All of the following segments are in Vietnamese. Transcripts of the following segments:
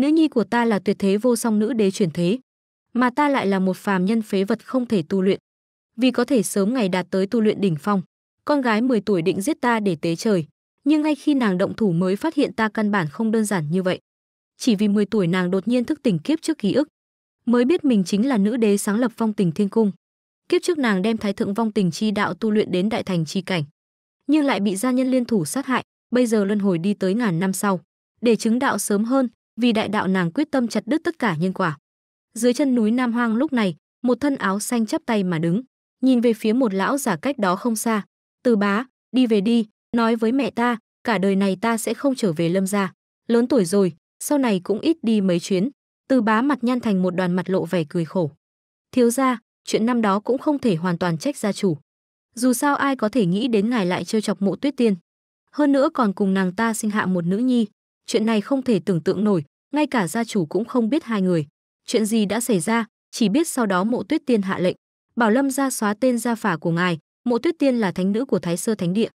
nữ nhi của ta là tuyệt thế vô song nữ đế chuyển thế, mà ta lại là một phàm nhân phế vật không thể tu luyện. Vì có thể sớm ngày đạt tới tu luyện đỉnh phong, con gái 10 tuổi định giết ta để tế trời, nhưng ngay khi nàng động thủ mới phát hiện ta căn bản không đơn giản như vậy. Chỉ vì 10 tuổi nàng đột nhiên thức tỉnh kiếp trước ký ức, mới biết mình chính là nữ đế sáng lập Phong Tình Thiên Cung. Kiếp trước nàng đem Thái thượng Vong Tình chi đạo tu luyện đến đại thành chi cảnh, nhưng lại bị gia nhân liên thủ sát hại, bây giờ luân hồi đi tới ngàn năm sau, để chứng đạo sớm hơn, vì đại đạo nàng quyết tâm chặt đứt tất cả nhân quả. Dưới chân núi Nam Hoang lúc này, một thân áo xanh chắp tay mà đứng, nhìn về phía một lão giả cách đó không xa. Từ bá, đi về đi, nói với mẹ ta, cả đời này ta sẽ không trở về lâm gia. Lớn tuổi rồi, sau này cũng ít đi mấy chuyến. Từ bá mặt nhăn thành một đoàn mặt lộ vẻ cười khổ. Thiếu ra, chuyện năm đó cũng không thể hoàn toàn trách gia chủ. Dù sao ai có thể nghĩ đến ngài lại trêu chọc mộ tuyết tiên. Hơn nữa còn cùng nàng ta sinh hạ một nữ nhi. Chuyện này không thể tưởng tượng nổi, ngay cả gia chủ cũng không biết hai người. Chuyện gì đã xảy ra, chỉ biết sau đó mộ tuyết tiên hạ lệnh. Bảo Lâm ra xóa tên gia phả của ngài, mộ tuyết tiên là thánh nữ của Thái Sơ Thánh Địa.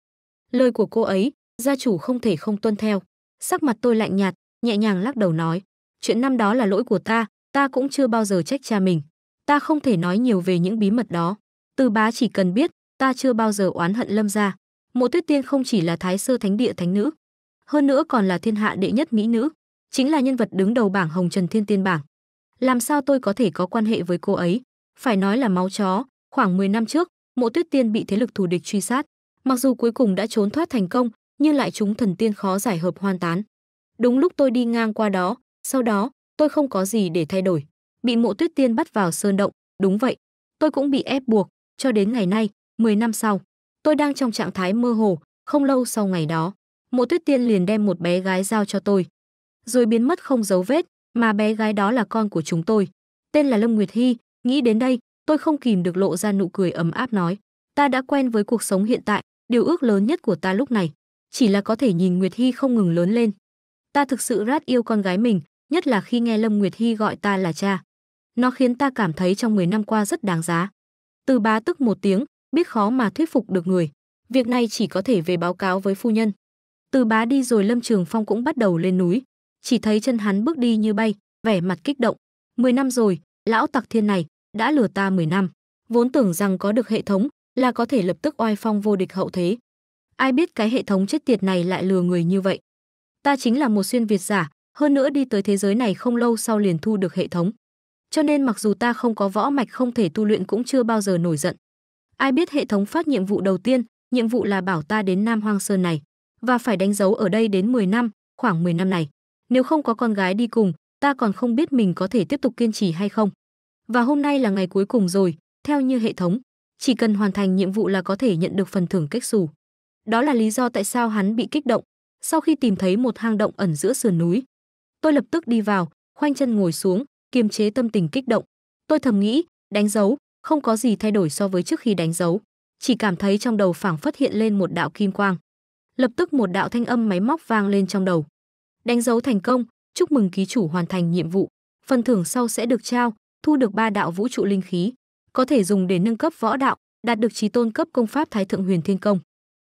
Lời của cô ấy, gia chủ không thể không tuân theo. Sắc mặt tôi lạnh nhạt, nhẹ nhàng lắc đầu nói. Chuyện năm đó là lỗi của ta, ta cũng chưa bao giờ trách cha mình. Ta không thể nói nhiều về những bí mật đó. Từ bá chỉ cần biết, ta chưa bao giờ oán hận Lâm ra. Mộ tuyết tiên không chỉ là Thái Sơ Thánh Địa Thánh Nữ, hơn nữa còn là thiên hạ đệ nhất mỹ nữ, chính là nhân vật đứng đầu bảng Hồng Trần Thiên Tiên bảng. Làm sao tôi có thể có quan hệ với cô ấy? Phải nói là máu chó, khoảng 10 năm trước, Mộ Tuyết Tiên bị thế lực thù địch truy sát, mặc dù cuối cùng đã trốn thoát thành công, nhưng lại chúng thần tiên khó giải hợp hoàn tán. Đúng lúc tôi đi ngang qua đó, sau đó, tôi không có gì để thay đổi, bị Mộ Tuyết Tiên bắt vào sơn động, đúng vậy, tôi cũng bị ép buộc, cho đến ngày nay, 10 năm sau, tôi đang trong trạng thái mơ hồ, không lâu sau ngày đó, Mộ Tuyết Tiên liền đem một bé gái giao cho tôi rồi biến mất không dấu vết, mà bé gái đó là con của chúng tôi. Tên là Lâm Nguyệt Hy, nghĩ đến đây, tôi không kìm được lộ ra nụ cười ấm áp nói. Ta đã quen với cuộc sống hiện tại, điều ước lớn nhất của ta lúc này, chỉ là có thể nhìn Nguyệt Hy không ngừng lớn lên. Ta thực sự rất yêu con gái mình, nhất là khi nghe Lâm Nguyệt Hy gọi ta là cha. Nó khiến ta cảm thấy trong 10 năm qua rất đáng giá. Từ bá tức một tiếng, biết khó mà thuyết phục được người. Việc này chỉ có thể về báo cáo với phu nhân. Từ bá đi rồi Lâm Trường Phong cũng bắt đầu lên núi, chỉ thấy chân hắn bước đi như bay, vẻ mặt kích động. 10 năm rồi, lão tặc thiên này, đã lừa ta 10 năm. Vốn tưởng rằng có được hệ thống là có thể lập tức oai phong vô địch hậu thế. Ai biết cái hệ thống chết tiệt này lại lừa người như vậy. Ta chính là một xuyên Việt giả, hơn nữa đi tới thế giới này không lâu sau liền thu được hệ thống. Cho nên mặc dù ta không có võ mạch không thể tu luyện cũng chưa bao giờ nổi giận. Ai biết hệ thống phát nhiệm vụ đầu tiên, nhiệm vụ là bảo ta đến Nam Hoang Sơn này và phải đánh dấu ở đây đến 10 năm, khoảng 10 năm này, nếu không có con gái đi cùng, ta còn không biết mình có thể tiếp tục kiên trì hay không. Và hôm nay là ngày cuối cùng rồi, theo như hệ thống, chỉ cần hoàn thành nhiệm vụ là có thể nhận được phần thưởng cách xù. Đó là lý do tại sao hắn bị kích động, sau khi tìm thấy một hang động ẩn giữa sườn núi. Tôi lập tức đi vào, khoanh chân ngồi xuống, kiềm chế tâm tình kích động. Tôi thầm nghĩ, đánh dấu, không có gì thay đổi so với trước khi đánh dấu, chỉ cảm thấy trong đầu phảng phất hiện lên một đạo kim quang. Lập tức một đạo thanh âm máy móc vang lên trong đầu đánh dấu thành công, chúc mừng ký chủ hoàn thành nhiệm vụ. Phần thưởng sau sẽ được trao, thu được ba đạo vũ trụ linh khí, có thể dùng để nâng cấp võ đạo, đạt được trí tôn cấp công pháp Thái Thượng Huyền Thiên Công.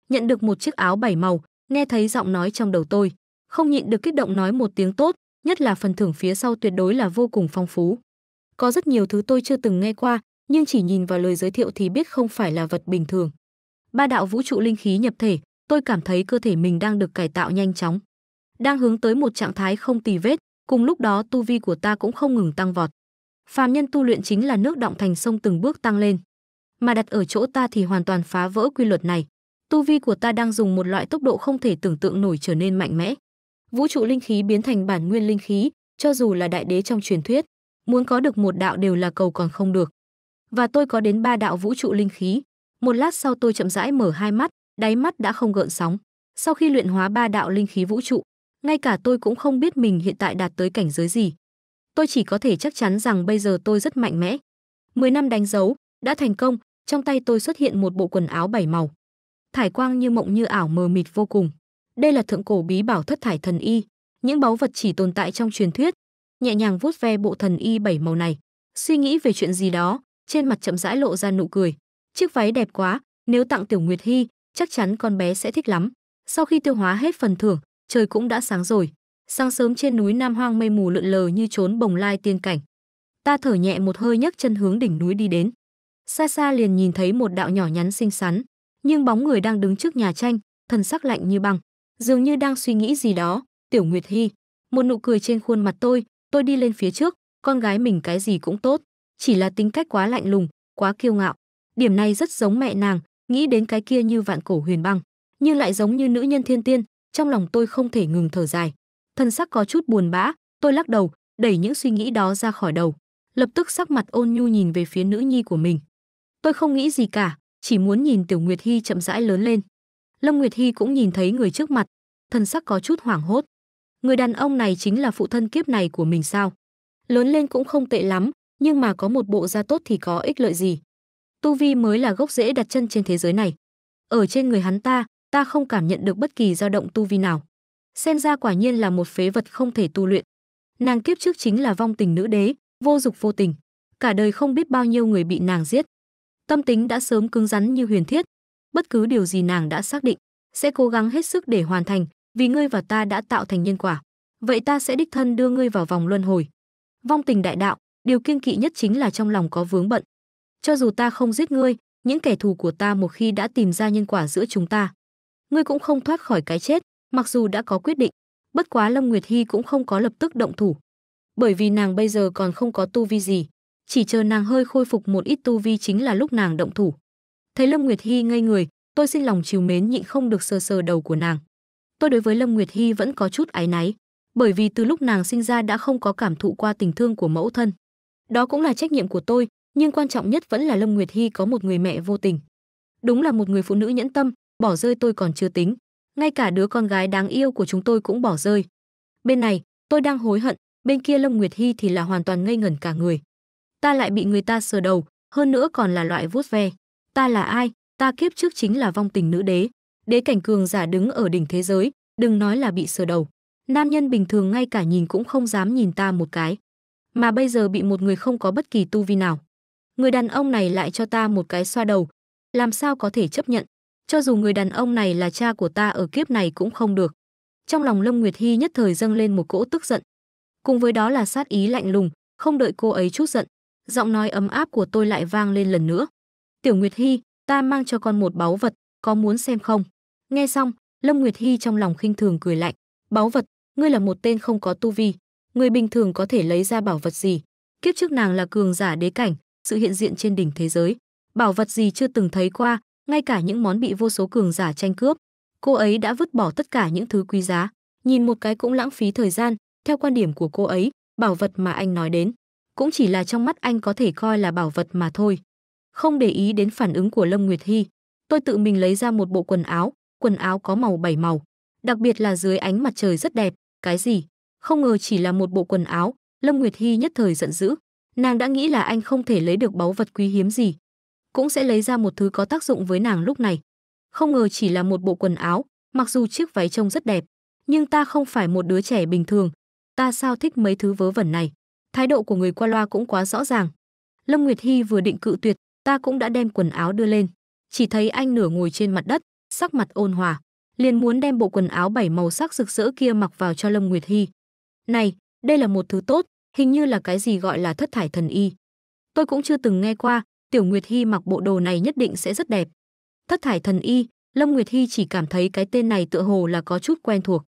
Nhận được một chiếc áo bảy màu, nghe thấy giọng nói trong đầu tôi, không nhịn được kích động nói một tiếng tốt, nhất là phần thưởng phía sau tuyệt đối là vô cùng phong phú. Có rất nhiều thứ tôi chưa từng nghe qua, nhưng chỉ nhìn vào lời giới thiệu thì biết không phải là vật bình thường. Ba đạo vũ trụ linh khí nhập thể, tôi cảm thấy cơ thể mình đang được cải tạo nhanh chóng đang hướng tới một trạng thái không tì vết, cùng lúc đó tu vi của ta cũng không ngừng tăng vọt. Phàm nhân tu luyện chính là nước động thành sông từng bước tăng lên, mà đặt ở chỗ ta thì hoàn toàn phá vỡ quy luật này. Tu vi của ta đang dùng một loại tốc độ không thể tưởng tượng nổi trở nên mạnh mẽ. Vũ trụ linh khí biến thành bản nguyên linh khí, cho dù là đại đế trong truyền thuyết, muốn có được một đạo đều là cầu còn không được. Và tôi có đến ba đạo vũ trụ linh khí. Một lát sau tôi chậm rãi mở hai mắt, đáy mắt đã không gợn sóng. Sau khi luyện hóa ba đạo linh khí vũ trụ, ngay cả tôi cũng không biết mình hiện tại đạt tới cảnh giới gì. Tôi chỉ có thể chắc chắn rằng bây giờ tôi rất mạnh mẽ. Mười năm đánh dấu, đã thành công, trong tay tôi xuất hiện một bộ quần áo bảy màu. Thải quang như mộng như ảo mờ mịt vô cùng. Đây là thượng cổ bí bảo thất thải thần y, những báu vật chỉ tồn tại trong truyền thuyết. Nhẹ nhàng vuốt ve bộ thần y bảy màu này, suy nghĩ về chuyện gì đó, trên mặt chậm rãi lộ ra nụ cười. Chiếc váy đẹp quá, nếu tặng Tiểu Nguyệt Hy, chắc chắn con bé sẽ thích lắm. Sau khi tiêu hóa hết phần thưởng, trời cũng đã sáng rồi. Sáng sớm trên núi Nam Hoang mây mù lượn lờ như trốn bồng lai tiên cảnh. Ta thở nhẹ một hơi nhấc chân hướng đỉnh núi đi đến. Xa xa liền nhìn thấy một đạo nhỏ nhắn xinh xắn, nhưng bóng người đang đứng trước nhà tranh, thần sắc lạnh như băng, dường như đang suy nghĩ gì đó, Tiểu Nguyệt Hy. Một nụ cười trên khuôn mặt tôi, tôi đi lên phía trước, con gái mình cái gì cũng tốt, chỉ là tính cách quá lạnh lùng, quá kiêu ngạo. Điểm này rất giống mẹ nàng, nghĩ đến cái kia như vạn cổ huyền băng, nhưng lại giống như nữ nhân thiên tiên, trong lòng tôi không thể ngừng thở dài thân sắc có chút buồn bã tôi lắc đầu đẩy những suy nghĩ đó ra khỏi đầu lập tức sắc mặt ôn nhu nhìn về phía nữ nhi của mình tôi không nghĩ gì cả chỉ muốn nhìn tiểu nguyệt hy chậm rãi lớn lên lâm nguyệt hy cũng nhìn thấy người trước mặt thân sắc có chút hoảng hốt người đàn ông này chính là phụ thân kiếp này của mình sao lớn lên cũng không tệ lắm nhưng mà có một bộ da tốt thì có ích lợi gì tu vi mới là gốc rễ đặt chân trên thế giới này ở trên người hắn ta ta không cảm nhận được bất kỳ dao động tu vi nào. Xem ra quả nhiên là một phế vật không thể tu luyện. Nàng kiếp trước chính là vong tình nữ đế, vô dục vô tình. Cả đời không biết bao nhiêu người bị nàng giết. Tâm tính đã sớm cứng rắn như huyền thiết. Bất cứ điều gì nàng đã xác định, sẽ cố gắng hết sức để hoàn thành, vì ngươi và ta đã tạo thành nhân quả. Vậy ta sẽ đích thân đưa ngươi vào vòng luân hồi. Vong tình đại đạo, điều kiêng kỵ nhất chính là trong lòng có vướng bận. Cho dù ta không giết ngươi, những kẻ thù của ta một khi đã tìm ra nhân quả giữa chúng ta, ngươi cũng không thoát khỏi cái chết, mặc dù đã có quyết định. Bất quá Lâm Nguyệt Hy cũng không có lập tức động thủ, bởi vì nàng bây giờ còn không có tu vi gì, chỉ chờ nàng hơi khôi phục một ít tu vi chính là lúc nàng động thủ. Thấy Lâm Nguyệt Hy ngây người, tôi xin lòng chiều mến nhịn không được sờ sờ đầu của nàng. Tôi đối với Lâm Nguyệt Hy vẫn có chút áy náy, bởi vì từ lúc nàng sinh ra đã không có cảm thụ qua tình thương của mẫu thân. Đó cũng là trách nhiệm của tôi, nhưng quan trọng nhất vẫn là Lâm Nguyệt Hy có một người mẹ vô tình. Đúng là một người phụ nữ nhẫn tâm, bỏ rơi tôi còn chưa tính. Ngay cả đứa con gái đáng yêu của chúng tôi cũng bỏ rơi. Bên này, tôi đang hối hận, bên kia Lâm Nguyệt Hy thì là hoàn toàn ngây ngẩn cả người. Ta lại bị người ta sờ đầu, hơn nữa còn là loại vuốt ve. Ta là ai? Ta kiếp trước chính là vong tình nữ đế. Đế cảnh cường giả đứng ở đỉnh thế giới, đừng nói là bị sờ đầu. Nam nhân bình thường ngay cả nhìn cũng không dám nhìn ta một cái. Mà bây giờ bị một người không có bất kỳ tu vi nào. Người đàn ông này lại cho ta một cái xoa đầu. Làm sao có thể chấp nhận? cho dù người đàn ông này là cha của ta ở kiếp này cũng không được. Trong lòng Lâm Nguyệt Hy nhất thời dâng lên một cỗ tức giận. Cùng với đó là sát ý lạnh lùng, không đợi cô ấy chút giận, giọng nói ấm áp của tôi lại vang lên lần nữa. Tiểu Nguyệt Hy, ta mang cho con một báu vật, có muốn xem không? Nghe xong, Lâm Nguyệt Hy trong lòng khinh thường cười lạnh. Báu vật, ngươi là một tên không có tu vi, người bình thường có thể lấy ra bảo vật gì? Kiếp trước nàng là cường giả đế cảnh, sự hiện diện trên đỉnh thế giới. Bảo vật gì chưa từng thấy qua, ngay cả những món bị vô số cường giả tranh cướp cô ấy đã vứt bỏ tất cả những thứ quý giá nhìn một cái cũng lãng phí thời gian theo quan điểm của cô ấy bảo vật mà anh nói đến cũng chỉ là trong mắt anh có thể coi là bảo vật mà thôi không để ý đến phản ứng của lâm nguyệt hy tôi tự mình lấy ra một bộ quần áo quần áo có màu bảy màu đặc biệt là dưới ánh mặt trời rất đẹp cái gì không ngờ chỉ là một bộ quần áo lâm nguyệt hy nhất thời giận dữ nàng đã nghĩ là anh không thể lấy được báu vật quý hiếm gì cũng sẽ lấy ra một thứ có tác dụng với nàng lúc này. Không ngờ chỉ là một bộ quần áo, mặc dù chiếc váy trông rất đẹp, nhưng ta không phải một đứa trẻ bình thường, ta sao thích mấy thứ vớ vẩn này. Thái độ của người qua loa cũng quá rõ ràng. Lâm Nguyệt Hy vừa định cự tuyệt, ta cũng đã đem quần áo đưa lên. Chỉ thấy anh nửa ngồi trên mặt đất, sắc mặt ôn hòa, liền muốn đem bộ quần áo bảy màu sắc rực rỡ kia mặc vào cho Lâm Nguyệt Hy. Này, đây là một thứ tốt, hình như là cái gì gọi là thất thải thần y. Tôi cũng chưa từng nghe qua, Tiểu Nguyệt Hy mặc bộ đồ này nhất định sẽ rất đẹp. Thất thải thần y, Lâm Nguyệt Hy chỉ cảm thấy cái tên này tựa hồ là có chút quen thuộc.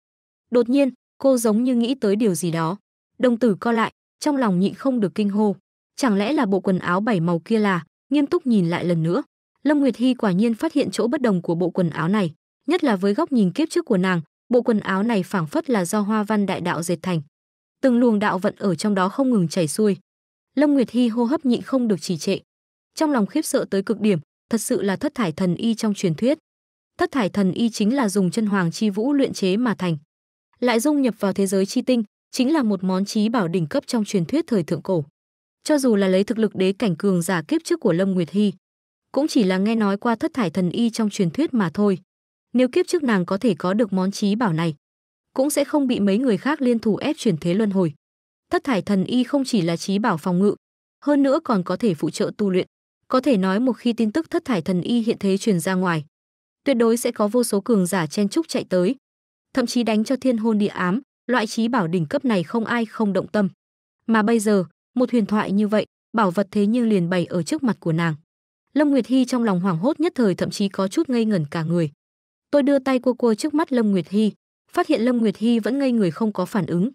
Đột nhiên, cô giống như nghĩ tới điều gì đó. Đồng tử co lại, trong lòng nhịn không được kinh hô. Chẳng lẽ là bộ quần áo bảy màu kia là, nghiêm túc nhìn lại lần nữa. Lâm Nguyệt Hy quả nhiên phát hiện chỗ bất đồng của bộ quần áo này, nhất là với góc nhìn kiếp trước của nàng, bộ quần áo này phảng phất là do hoa văn đại đạo dệt thành. Từng luồng đạo vận ở trong đó không ngừng chảy xuôi. Lâm Nguyệt Hy hô hấp nhịn không được trì trệ, trong lòng khiếp sợ tới cực điểm, thật sự là thất thải thần y trong truyền thuyết. Thất thải thần y chính là dùng chân hoàng chi vũ luyện chế mà thành. Lại dung nhập vào thế giới chi tinh, chính là một món trí bảo đỉnh cấp trong truyền thuyết thời thượng cổ. Cho dù là lấy thực lực đế cảnh cường giả kiếp trước của Lâm Nguyệt Hy, cũng chỉ là nghe nói qua thất thải thần y trong truyền thuyết mà thôi. Nếu kiếp trước nàng có thể có được món trí bảo này, cũng sẽ không bị mấy người khác liên thủ ép chuyển thế luân hồi. Thất thải thần y không chỉ là trí bảo phòng ngự, hơn nữa còn có thể phụ trợ tu luyện có thể nói một khi tin tức thất thải thần y hiện thế truyền ra ngoài, tuyệt đối sẽ có vô số cường giả chen chúc chạy tới, thậm chí đánh cho thiên hôn địa ám, loại trí bảo đỉnh cấp này không ai không động tâm. Mà bây giờ, một huyền thoại như vậy, bảo vật thế nhưng liền bày ở trước mặt của nàng. Lâm Nguyệt Hy trong lòng hoảng hốt nhất thời thậm chí có chút ngây ngẩn cả người. Tôi đưa tay cua cua trước mắt Lâm Nguyệt Hy, phát hiện Lâm Nguyệt Hy vẫn ngây người không có phản ứng.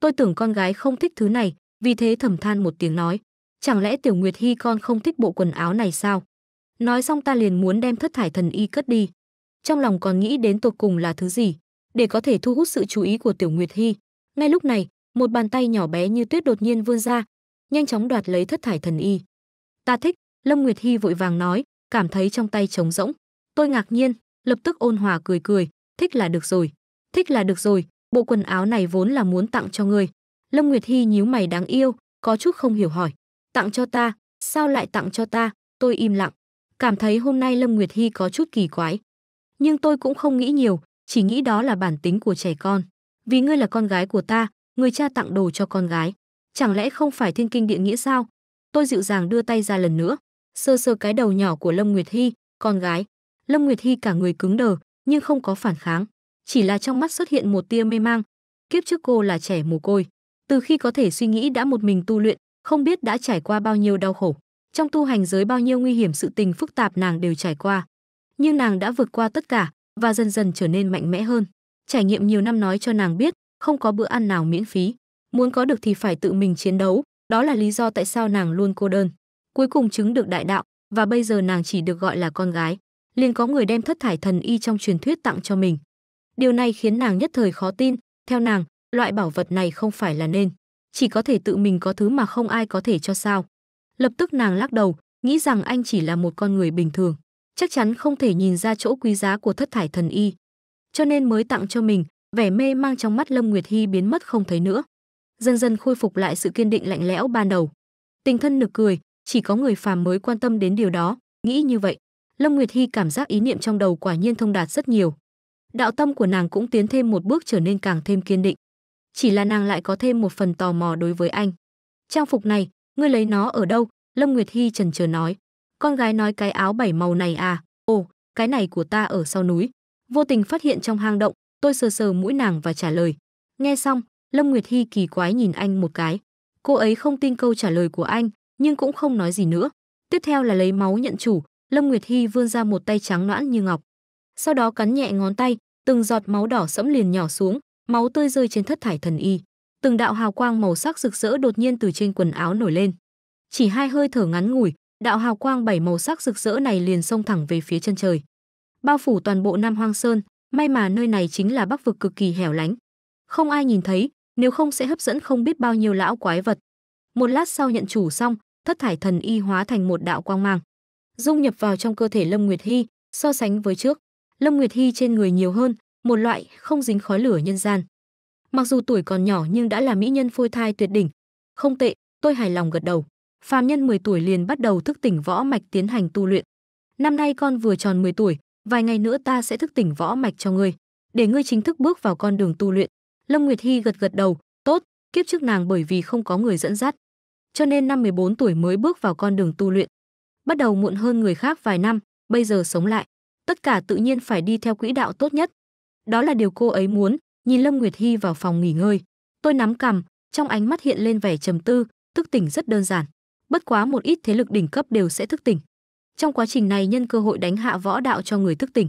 Tôi tưởng con gái không thích thứ này, vì thế thầm than một tiếng nói chẳng lẽ Tiểu Nguyệt Hi con không thích bộ quần áo này sao? Nói xong ta liền muốn đem thất thải thần y cất đi. Trong lòng còn nghĩ đến tột cùng là thứ gì, để có thể thu hút sự chú ý của Tiểu Nguyệt Hi. Ngay lúc này, một bàn tay nhỏ bé như tuyết đột nhiên vươn ra, nhanh chóng đoạt lấy thất thải thần y. Ta thích, Lâm Nguyệt Hi vội vàng nói, cảm thấy trong tay trống rỗng. Tôi ngạc nhiên, lập tức ôn hòa cười cười, thích là được rồi, thích là được rồi, bộ quần áo này vốn là muốn tặng cho ngươi. Lâm Nguyệt Hi nhíu mày đáng yêu, có chút không hiểu hỏi, Tặng cho ta, sao lại tặng cho ta? Tôi im lặng. Cảm thấy hôm nay Lâm Nguyệt Hy có chút kỳ quái. Nhưng tôi cũng không nghĩ nhiều, chỉ nghĩ đó là bản tính của trẻ con. Vì ngươi là con gái của ta, người cha tặng đồ cho con gái. Chẳng lẽ không phải thiên kinh địa nghĩa sao? Tôi dịu dàng đưa tay ra lần nữa, sơ sơ cái đầu nhỏ của Lâm Nguyệt Hy, con gái. Lâm Nguyệt Hy cả người cứng đờ, nhưng không có phản kháng. Chỉ là trong mắt xuất hiện một tia mê mang. Kiếp trước cô là trẻ mồ côi. Từ khi có thể suy nghĩ đã một mình tu luyện, không biết đã trải qua bao nhiêu đau khổ trong tu hành giới bao nhiêu nguy hiểm sự tình phức tạp nàng đều trải qua nhưng nàng đã vượt qua tất cả và dần dần trở nên mạnh mẽ hơn trải nghiệm nhiều năm nói cho nàng biết không có bữa ăn nào miễn phí muốn có được thì phải tự mình chiến đấu đó là lý do tại sao nàng luôn cô đơn cuối cùng chứng được đại đạo và bây giờ nàng chỉ được gọi là con gái liền có người đem thất thải thần y trong truyền thuyết tặng cho mình điều này khiến nàng nhất thời khó tin theo nàng loại bảo vật này không phải là nên chỉ có thể tự mình có thứ mà không ai có thể cho sao. Lập tức nàng lắc đầu, nghĩ rằng anh chỉ là một con người bình thường, chắc chắn không thể nhìn ra chỗ quý giá của thất thải thần y. Cho nên mới tặng cho mình, vẻ mê mang trong mắt Lâm Nguyệt Hy biến mất không thấy nữa. Dần dần khôi phục lại sự kiên định lạnh lẽo ban đầu. Tình thân nực cười, chỉ có người phàm mới quan tâm đến điều đó, nghĩ như vậy. Lâm Nguyệt Hy cảm giác ý niệm trong đầu quả nhiên thông đạt rất nhiều. Đạo tâm của nàng cũng tiến thêm một bước trở nên càng thêm kiên định chỉ là nàng lại có thêm một phần tò mò đối với anh. Trang phục này, ngươi lấy nó ở đâu? Lâm Nguyệt Hy trần chờ nói. Con gái nói cái áo bảy màu này à? Ồ, cái này của ta ở sau núi. Vô tình phát hiện trong hang động, tôi sờ sờ mũi nàng và trả lời. Nghe xong, Lâm Nguyệt Hy kỳ quái nhìn anh một cái. Cô ấy không tin câu trả lời của anh, nhưng cũng không nói gì nữa. Tiếp theo là lấy máu nhận chủ, Lâm Nguyệt Hy vươn ra một tay trắng noãn như ngọc. Sau đó cắn nhẹ ngón tay, từng giọt máu đỏ sẫm liền nhỏ xuống, máu tươi rơi trên thất thải thần y từng đạo hào quang màu sắc rực rỡ đột nhiên từ trên quần áo nổi lên chỉ hai hơi thở ngắn ngủi đạo hào quang bảy màu sắc rực rỡ này liền xông thẳng về phía chân trời bao phủ toàn bộ nam hoang sơn may mà nơi này chính là bắc vực cực kỳ hẻo lánh không ai nhìn thấy nếu không sẽ hấp dẫn không biết bao nhiêu lão quái vật một lát sau nhận chủ xong thất thải thần y hóa thành một đạo quang mang dung nhập vào trong cơ thể lâm nguyệt hy so sánh với trước lâm nguyệt hy trên người nhiều hơn một loại không dính khói lửa nhân gian. Mặc dù tuổi còn nhỏ nhưng đã là mỹ nhân phôi thai tuyệt đỉnh. Không tệ, tôi hài lòng gật đầu. Phạm nhân 10 tuổi liền bắt đầu thức tỉnh võ mạch tiến hành tu luyện. Năm nay con vừa tròn 10 tuổi, vài ngày nữa ta sẽ thức tỉnh võ mạch cho ngươi, để ngươi chính thức bước vào con đường tu luyện. Lâm Nguyệt Hy gật gật đầu, tốt, kiếp trước nàng bởi vì không có người dẫn dắt, cho nên năm 14 tuổi mới bước vào con đường tu luyện. Bắt đầu muộn hơn người khác vài năm, bây giờ sống lại, tất cả tự nhiên phải đi theo quỹ đạo tốt nhất, đó là điều cô ấy muốn, nhìn Lâm Nguyệt Hy vào phòng nghỉ ngơi. Tôi nắm cằm, trong ánh mắt hiện lên vẻ trầm tư, thức tỉnh rất đơn giản. Bất quá một ít thế lực đỉnh cấp đều sẽ thức tỉnh. Trong quá trình này nhân cơ hội đánh hạ võ đạo cho người thức tỉnh.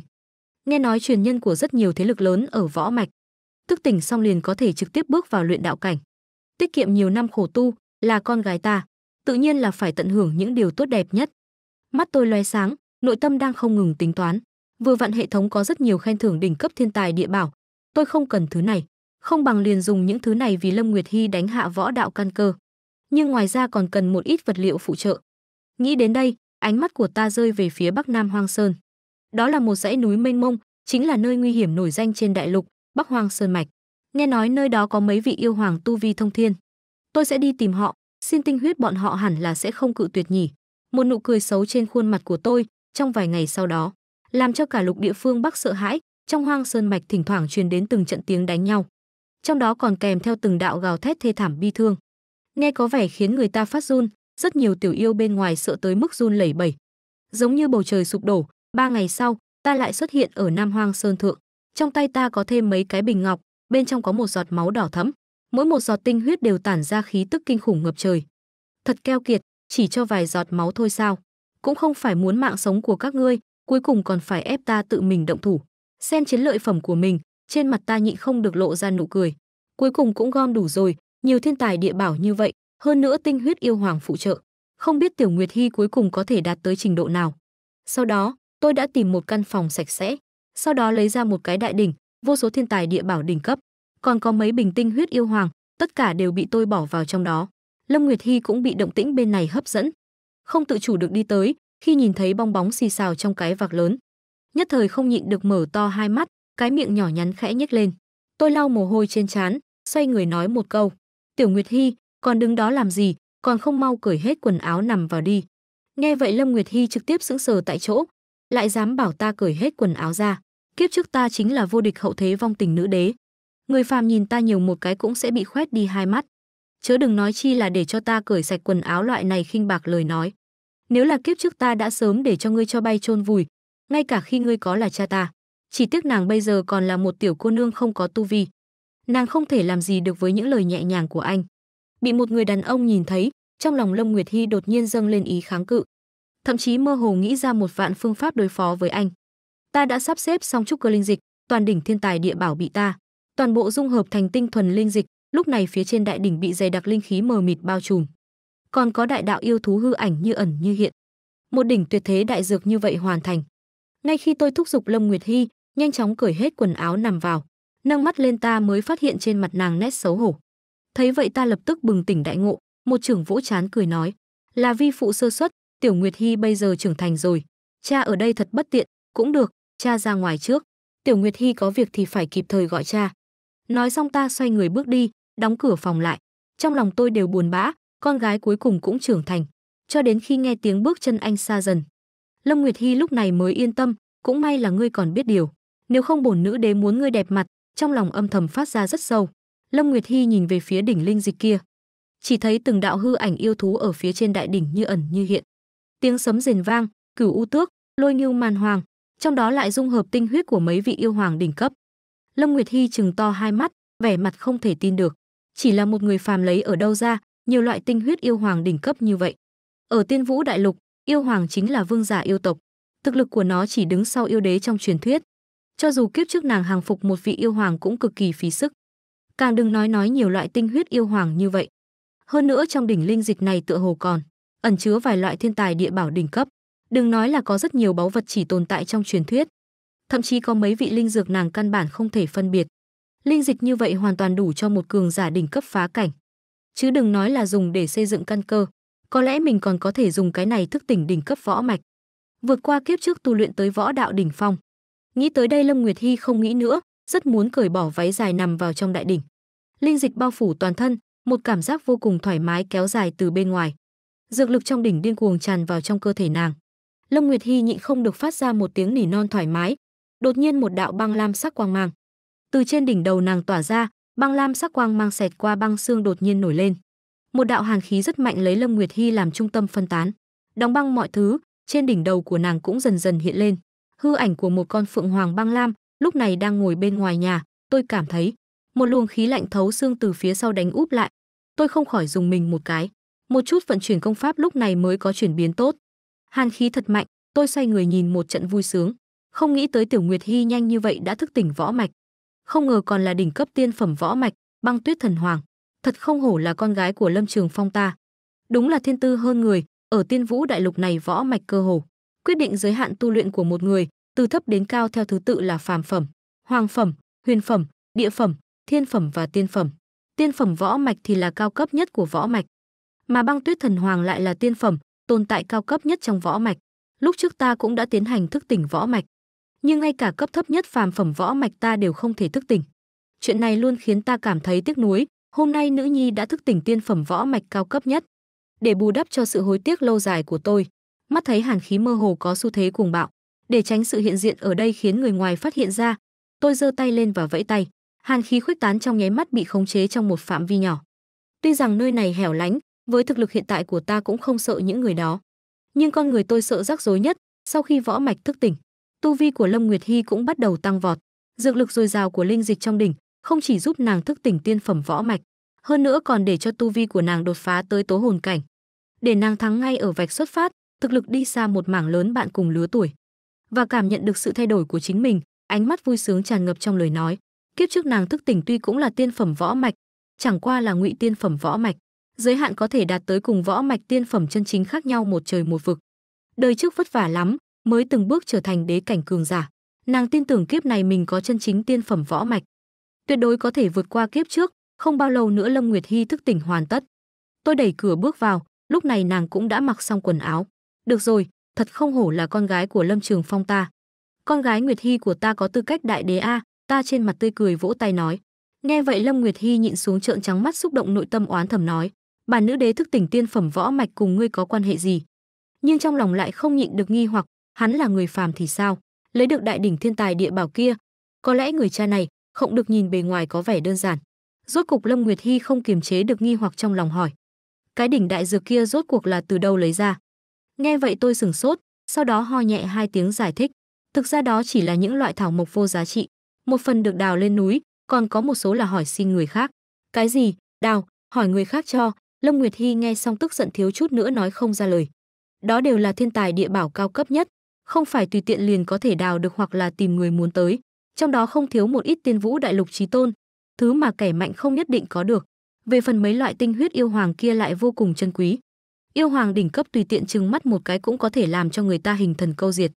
Nghe nói truyền nhân của rất nhiều thế lực lớn ở võ mạch. Thức tỉnh xong liền có thể trực tiếp bước vào luyện đạo cảnh. Tiết kiệm nhiều năm khổ tu, là con gái ta, tự nhiên là phải tận hưởng những điều tốt đẹp nhất. Mắt tôi loe sáng, nội tâm đang không ngừng tính toán. Vừa vặn hệ thống có rất nhiều khen thưởng đỉnh cấp thiên tài địa bảo, tôi không cần thứ này, không bằng liền dùng những thứ này vì Lâm Nguyệt Hy đánh hạ võ đạo căn cơ. Nhưng ngoài ra còn cần một ít vật liệu phụ trợ. Nghĩ đến đây, ánh mắt của ta rơi về phía Bắc Nam Hoang Sơn. Đó là một dãy núi mênh mông, chính là nơi nguy hiểm nổi danh trên đại lục, Bắc Hoang Sơn mạch. Nghe nói nơi đó có mấy vị yêu hoàng tu vi thông thiên. Tôi sẽ đi tìm họ, xin tinh huyết bọn họ hẳn là sẽ không cự tuyệt nhỉ. Một nụ cười xấu trên khuôn mặt của tôi trong vài ngày sau đó làm cho cả lục địa phương Bắc sợ hãi, trong hoang sơn mạch thỉnh thoảng truyền đến từng trận tiếng đánh nhau. Trong đó còn kèm theo từng đạo gào thét thê thảm bi thương. Nghe có vẻ khiến người ta phát run, rất nhiều tiểu yêu bên ngoài sợ tới mức run lẩy bẩy. Giống như bầu trời sụp đổ, ba ngày sau, ta lại xuất hiện ở Nam Hoang Sơn thượng. Trong tay ta có thêm mấy cái bình ngọc, bên trong có một giọt máu đỏ thẫm, mỗi một giọt tinh huyết đều tản ra khí tức kinh khủng ngập trời. Thật keo kiệt, chỉ cho vài giọt máu thôi sao? Cũng không phải muốn mạng sống của các ngươi, cuối cùng còn phải ép ta tự mình động thủ. xem chiến lợi phẩm của mình, trên mặt ta nhịn không được lộ ra nụ cười. Cuối cùng cũng gom đủ rồi, nhiều thiên tài địa bảo như vậy, hơn nữa tinh huyết yêu hoàng phụ trợ. Không biết Tiểu Nguyệt Hy cuối cùng có thể đạt tới trình độ nào. Sau đó, tôi đã tìm một căn phòng sạch sẽ, sau đó lấy ra một cái đại đỉnh, vô số thiên tài địa bảo đỉnh cấp, còn có mấy bình tinh huyết yêu hoàng, tất cả đều bị tôi bỏ vào trong đó. Lâm Nguyệt Hy cũng bị động tĩnh bên này hấp dẫn, không tự chủ được đi tới, khi nhìn thấy bong bóng xì xào trong cái vạc lớn. Nhất thời không nhịn được mở to hai mắt, cái miệng nhỏ nhắn khẽ nhếch lên. Tôi lau mồ hôi trên trán, xoay người nói một câu. Tiểu Nguyệt Hy, còn đứng đó làm gì, còn không mau cởi hết quần áo nằm vào đi. Nghe vậy Lâm Nguyệt Hy trực tiếp sững sờ tại chỗ, lại dám bảo ta cởi hết quần áo ra. Kiếp trước ta chính là vô địch hậu thế vong tình nữ đế. Người phàm nhìn ta nhiều một cái cũng sẽ bị khoét đi hai mắt. Chớ đừng nói chi là để cho ta cởi sạch quần áo loại này khinh bạc lời nói. Nếu là kiếp trước ta đã sớm để cho ngươi cho bay chôn vùi, ngay cả khi ngươi có là cha ta. Chỉ tiếc nàng bây giờ còn là một tiểu cô nương không có tu vi. Nàng không thể làm gì được với những lời nhẹ nhàng của anh. Bị một người đàn ông nhìn thấy, trong lòng Lâm Nguyệt Hy đột nhiên dâng lên ý kháng cự. Thậm chí mơ hồ nghĩ ra một vạn phương pháp đối phó với anh. Ta đã sắp xếp xong trúc cơ linh dịch, toàn đỉnh thiên tài địa bảo bị ta, toàn bộ dung hợp thành tinh thuần linh dịch, lúc này phía trên đại đỉnh bị dày đặc linh khí mờ mịt bao trùm còn có đại đạo yêu thú hư ảnh như ẩn như hiện. Một đỉnh tuyệt thế đại dược như vậy hoàn thành. Ngay khi tôi thúc giục Lâm Nguyệt Hy, nhanh chóng cởi hết quần áo nằm vào, nâng mắt lên ta mới phát hiện trên mặt nàng nét xấu hổ. Thấy vậy ta lập tức bừng tỉnh đại ngộ, một trưởng vỗ chán cười nói, là vi phụ sơ xuất, Tiểu Nguyệt Hy bây giờ trưởng thành rồi, cha ở đây thật bất tiện, cũng được, cha ra ngoài trước. Tiểu Nguyệt Hy có việc thì phải kịp thời gọi cha. Nói xong ta xoay người bước đi, đóng cửa phòng lại. Trong lòng tôi đều buồn bã, con gái cuối cùng cũng trưởng thành, cho đến khi nghe tiếng bước chân anh xa dần. Lâm Nguyệt Hy lúc này mới yên tâm, cũng may là ngươi còn biết điều. Nếu không bổn nữ đế muốn ngươi đẹp mặt, trong lòng âm thầm phát ra rất sâu. Lâm Nguyệt Hy nhìn về phía đỉnh linh dịch kia. Chỉ thấy từng đạo hư ảnh yêu thú ở phía trên đại đỉnh như ẩn như hiện. Tiếng sấm rền vang, cửu u tước, lôi nghiêu màn hoàng, trong đó lại dung hợp tinh huyết của mấy vị yêu hoàng đỉnh cấp. Lâm Nguyệt Hy chừng to hai mắt, vẻ mặt không thể tin được. Chỉ là một người phàm lấy ở đâu ra, nhiều loại tinh huyết yêu hoàng đỉnh cấp như vậy. Ở Tiên Vũ Đại Lục, yêu hoàng chính là vương giả yêu tộc, thực lực của nó chỉ đứng sau yêu đế trong truyền thuyết. Cho dù kiếp trước nàng hàng phục một vị yêu hoàng cũng cực kỳ phí sức. Càng đừng nói nói nhiều loại tinh huyết yêu hoàng như vậy. Hơn nữa trong đỉnh linh dịch này tựa hồ còn ẩn chứa vài loại thiên tài địa bảo đỉnh cấp, đừng nói là có rất nhiều báu vật chỉ tồn tại trong truyền thuyết, thậm chí có mấy vị linh dược nàng căn bản không thể phân biệt. Linh dịch như vậy hoàn toàn đủ cho một cường giả đỉnh cấp phá cảnh chứ đừng nói là dùng để xây dựng căn cơ. Có lẽ mình còn có thể dùng cái này thức tỉnh đỉnh cấp võ mạch. Vượt qua kiếp trước tu luyện tới võ đạo đỉnh phong. Nghĩ tới đây Lâm Nguyệt Hy không nghĩ nữa, rất muốn cởi bỏ váy dài nằm vào trong đại đỉnh. Linh dịch bao phủ toàn thân, một cảm giác vô cùng thoải mái kéo dài từ bên ngoài. Dược lực trong đỉnh điên cuồng tràn vào trong cơ thể nàng. Lâm Nguyệt Hy nhịn không được phát ra một tiếng nỉ non thoải mái. Đột nhiên một đạo băng lam sắc quang mang từ trên đỉnh đầu nàng tỏa ra, Băng lam sắc quang mang xẹt qua băng xương đột nhiên nổi lên. Một đạo hàng khí rất mạnh lấy Lâm Nguyệt Hy làm trung tâm phân tán, đóng băng mọi thứ, trên đỉnh đầu của nàng cũng dần dần hiện lên. Hư ảnh của một con phượng hoàng băng lam, lúc này đang ngồi bên ngoài nhà, tôi cảm thấy một luồng khí lạnh thấu xương từ phía sau đánh úp lại. Tôi không khỏi dùng mình một cái, một chút vận chuyển công pháp lúc này mới có chuyển biến tốt. Hàn khí thật mạnh, tôi xoay người nhìn một trận vui sướng, không nghĩ tới Tiểu Nguyệt Hy nhanh như vậy đã thức tỉnh võ mạch không ngờ còn là đỉnh cấp tiên phẩm võ mạch, băng tuyết thần hoàng. Thật không hổ là con gái của Lâm Trường Phong ta. Đúng là thiên tư hơn người, ở tiên vũ đại lục này võ mạch cơ hồ. Quyết định giới hạn tu luyện của một người, từ thấp đến cao theo thứ tự là phàm phẩm, hoàng phẩm, huyền phẩm, địa phẩm, thiên phẩm và tiên phẩm. Tiên phẩm võ mạch thì là cao cấp nhất của võ mạch. Mà băng tuyết thần hoàng lại là tiên phẩm, tồn tại cao cấp nhất trong võ mạch. Lúc trước ta cũng đã tiến hành thức tỉnh võ mạch nhưng ngay cả cấp thấp nhất phàm phẩm võ mạch ta đều không thể thức tỉnh. Chuyện này luôn khiến ta cảm thấy tiếc nuối, hôm nay nữ nhi đã thức tỉnh tiên phẩm võ mạch cao cấp nhất. Để bù đắp cho sự hối tiếc lâu dài của tôi, mắt thấy hàn khí mơ hồ có xu thế cuồng bạo, để tránh sự hiện diện ở đây khiến người ngoài phát hiện ra, tôi giơ tay lên và vẫy tay. Hàn khí khuếch tán trong nháy mắt bị khống chế trong một phạm vi nhỏ. Tuy rằng nơi này hẻo lánh, với thực lực hiện tại của ta cũng không sợ những người đó. Nhưng con người tôi sợ rắc rối nhất, sau khi võ mạch thức tỉnh, tu vi của Lâm Nguyệt Hy cũng bắt đầu tăng vọt. Dược lực dồi dào của linh dịch trong đỉnh không chỉ giúp nàng thức tỉnh tiên phẩm võ mạch, hơn nữa còn để cho tu vi của nàng đột phá tới tố hồn cảnh. Để nàng thắng ngay ở vạch xuất phát, thực lực đi xa một mảng lớn bạn cùng lứa tuổi. Và cảm nhận được sự thay đổi của chính mình, ánh mắt vui sướng tràn ngập trong lời nói. Kiếp trước nàng thức tỉnh tuy cũng là tiên phẩm võ mạch, chẳng qua là ngụy tiên phẩm võ mạch, giới hạn có thể đạt tới cùng võ mạch tiên phẩm chân chính khác nhau một trời một vực. Đời trước vất vả lắm, mới từng bước trở thành đế cảnh cường giả. Nàng tin tưởng kiếp này mình có chân chính tiên phẩm võ mạch, tuyệt đối có thể vượt qua kiếp trước, không bao lâu nữa Lâm Nguyệt Hy thức tỉnh hoàn tất. Tôi đẩy cửa bước vào, lúc này nàng cũng đã mặc xong quần áo. Được rồi, thật không hổ là con gái của Lâm Trường Phong ta. Con gái Nguyệt Hy của ta có tư cách đại đế a, ta trên mặt tươi cười vỗ tay nói. Nghe vậy Lâm Nguyệt Hy nhịn xuống trợn trắng mắt xúc động nội tâm oán thầm nói, bà nữ đế thức tỉnh tiên phẩm võ mạch cùng ngươi có quan hệ gì? Nhưng trong lòng lại không nhịn được nghi hoặc, hắn là người phàm thì sao, lấy được đại đỉnh thiên tài địa bảo kia, có lẽ người cha này không được nhìn bề ngoài có vẻ đơn giản. Rốt cục Lâm Nguyệt Hy không kiềm chế được nghi hoặc trong lòng hỏi, cái đỉnh đại dược kia rốt cuộc là từ đâu lấy ra? Nghe vậy tôi sửng sốt, sau đó ho nhẹ hai tiếng giải thích, thực ra đó chỉ là những loại thảo mộc vô giá trị, một phần được đào lên núi, còn có một số là hỏi xin người khác. Cái gì? Đào, hỏi người khác cho, Lâm Nguyệt Hy nghe xong tức giận thiếu chút nữa nói không ra lời. Đó đều là thiên tài địa bảo cao cấp nhất, không phải tùy tiện liền có thể đào được hoặc là tìm người muốn tới, trong đó không thiếu một ít tiên vũ đại lục chí tôn, thứ mà kẻ mạnh không nhất định có được. Về phần mấy loại tinh huyết yêu hoàng kia lại vô cùng chân quý. Yêu hoàng đỉnh cấp tùy tiện trừng mắt một cái cũng có thể làm cho người ta hình thần câu diệt.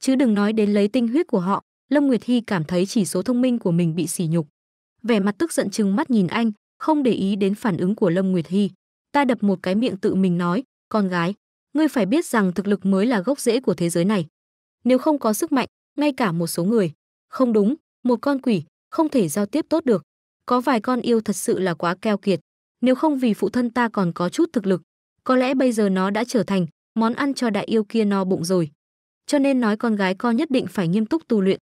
Chứ đừng nói đến lấy tinh huyết của họ, Lâm Nguyệt Hy cảm thấy chỉ số thông minh của mình bị sỉ nhục. Vẻ mặt tức giận trừng mắt nhìn anh, không để ý đến phản ứng của Lâm Nguyệt Hy. Ta đập một cái miệng tự mình nói, con gái, ngươi phải biết rằng thực lực mới là gốc rễ của thế giới này. Nếu không có sức mạnh, ngay cả một số người, không đúng, một con quỷ không thể giao tiếp tốt được. Có vài con yêu thật sự là quá keo kiệt, nếu không vì phụ thân ta còn có chút thực lực, có lẽ bây giờ nó đã trở thành món ăn cho đại yêu kia no bụng rồi. Cho nên nói con gái con nhất định phải nghiêm túc tu luyện,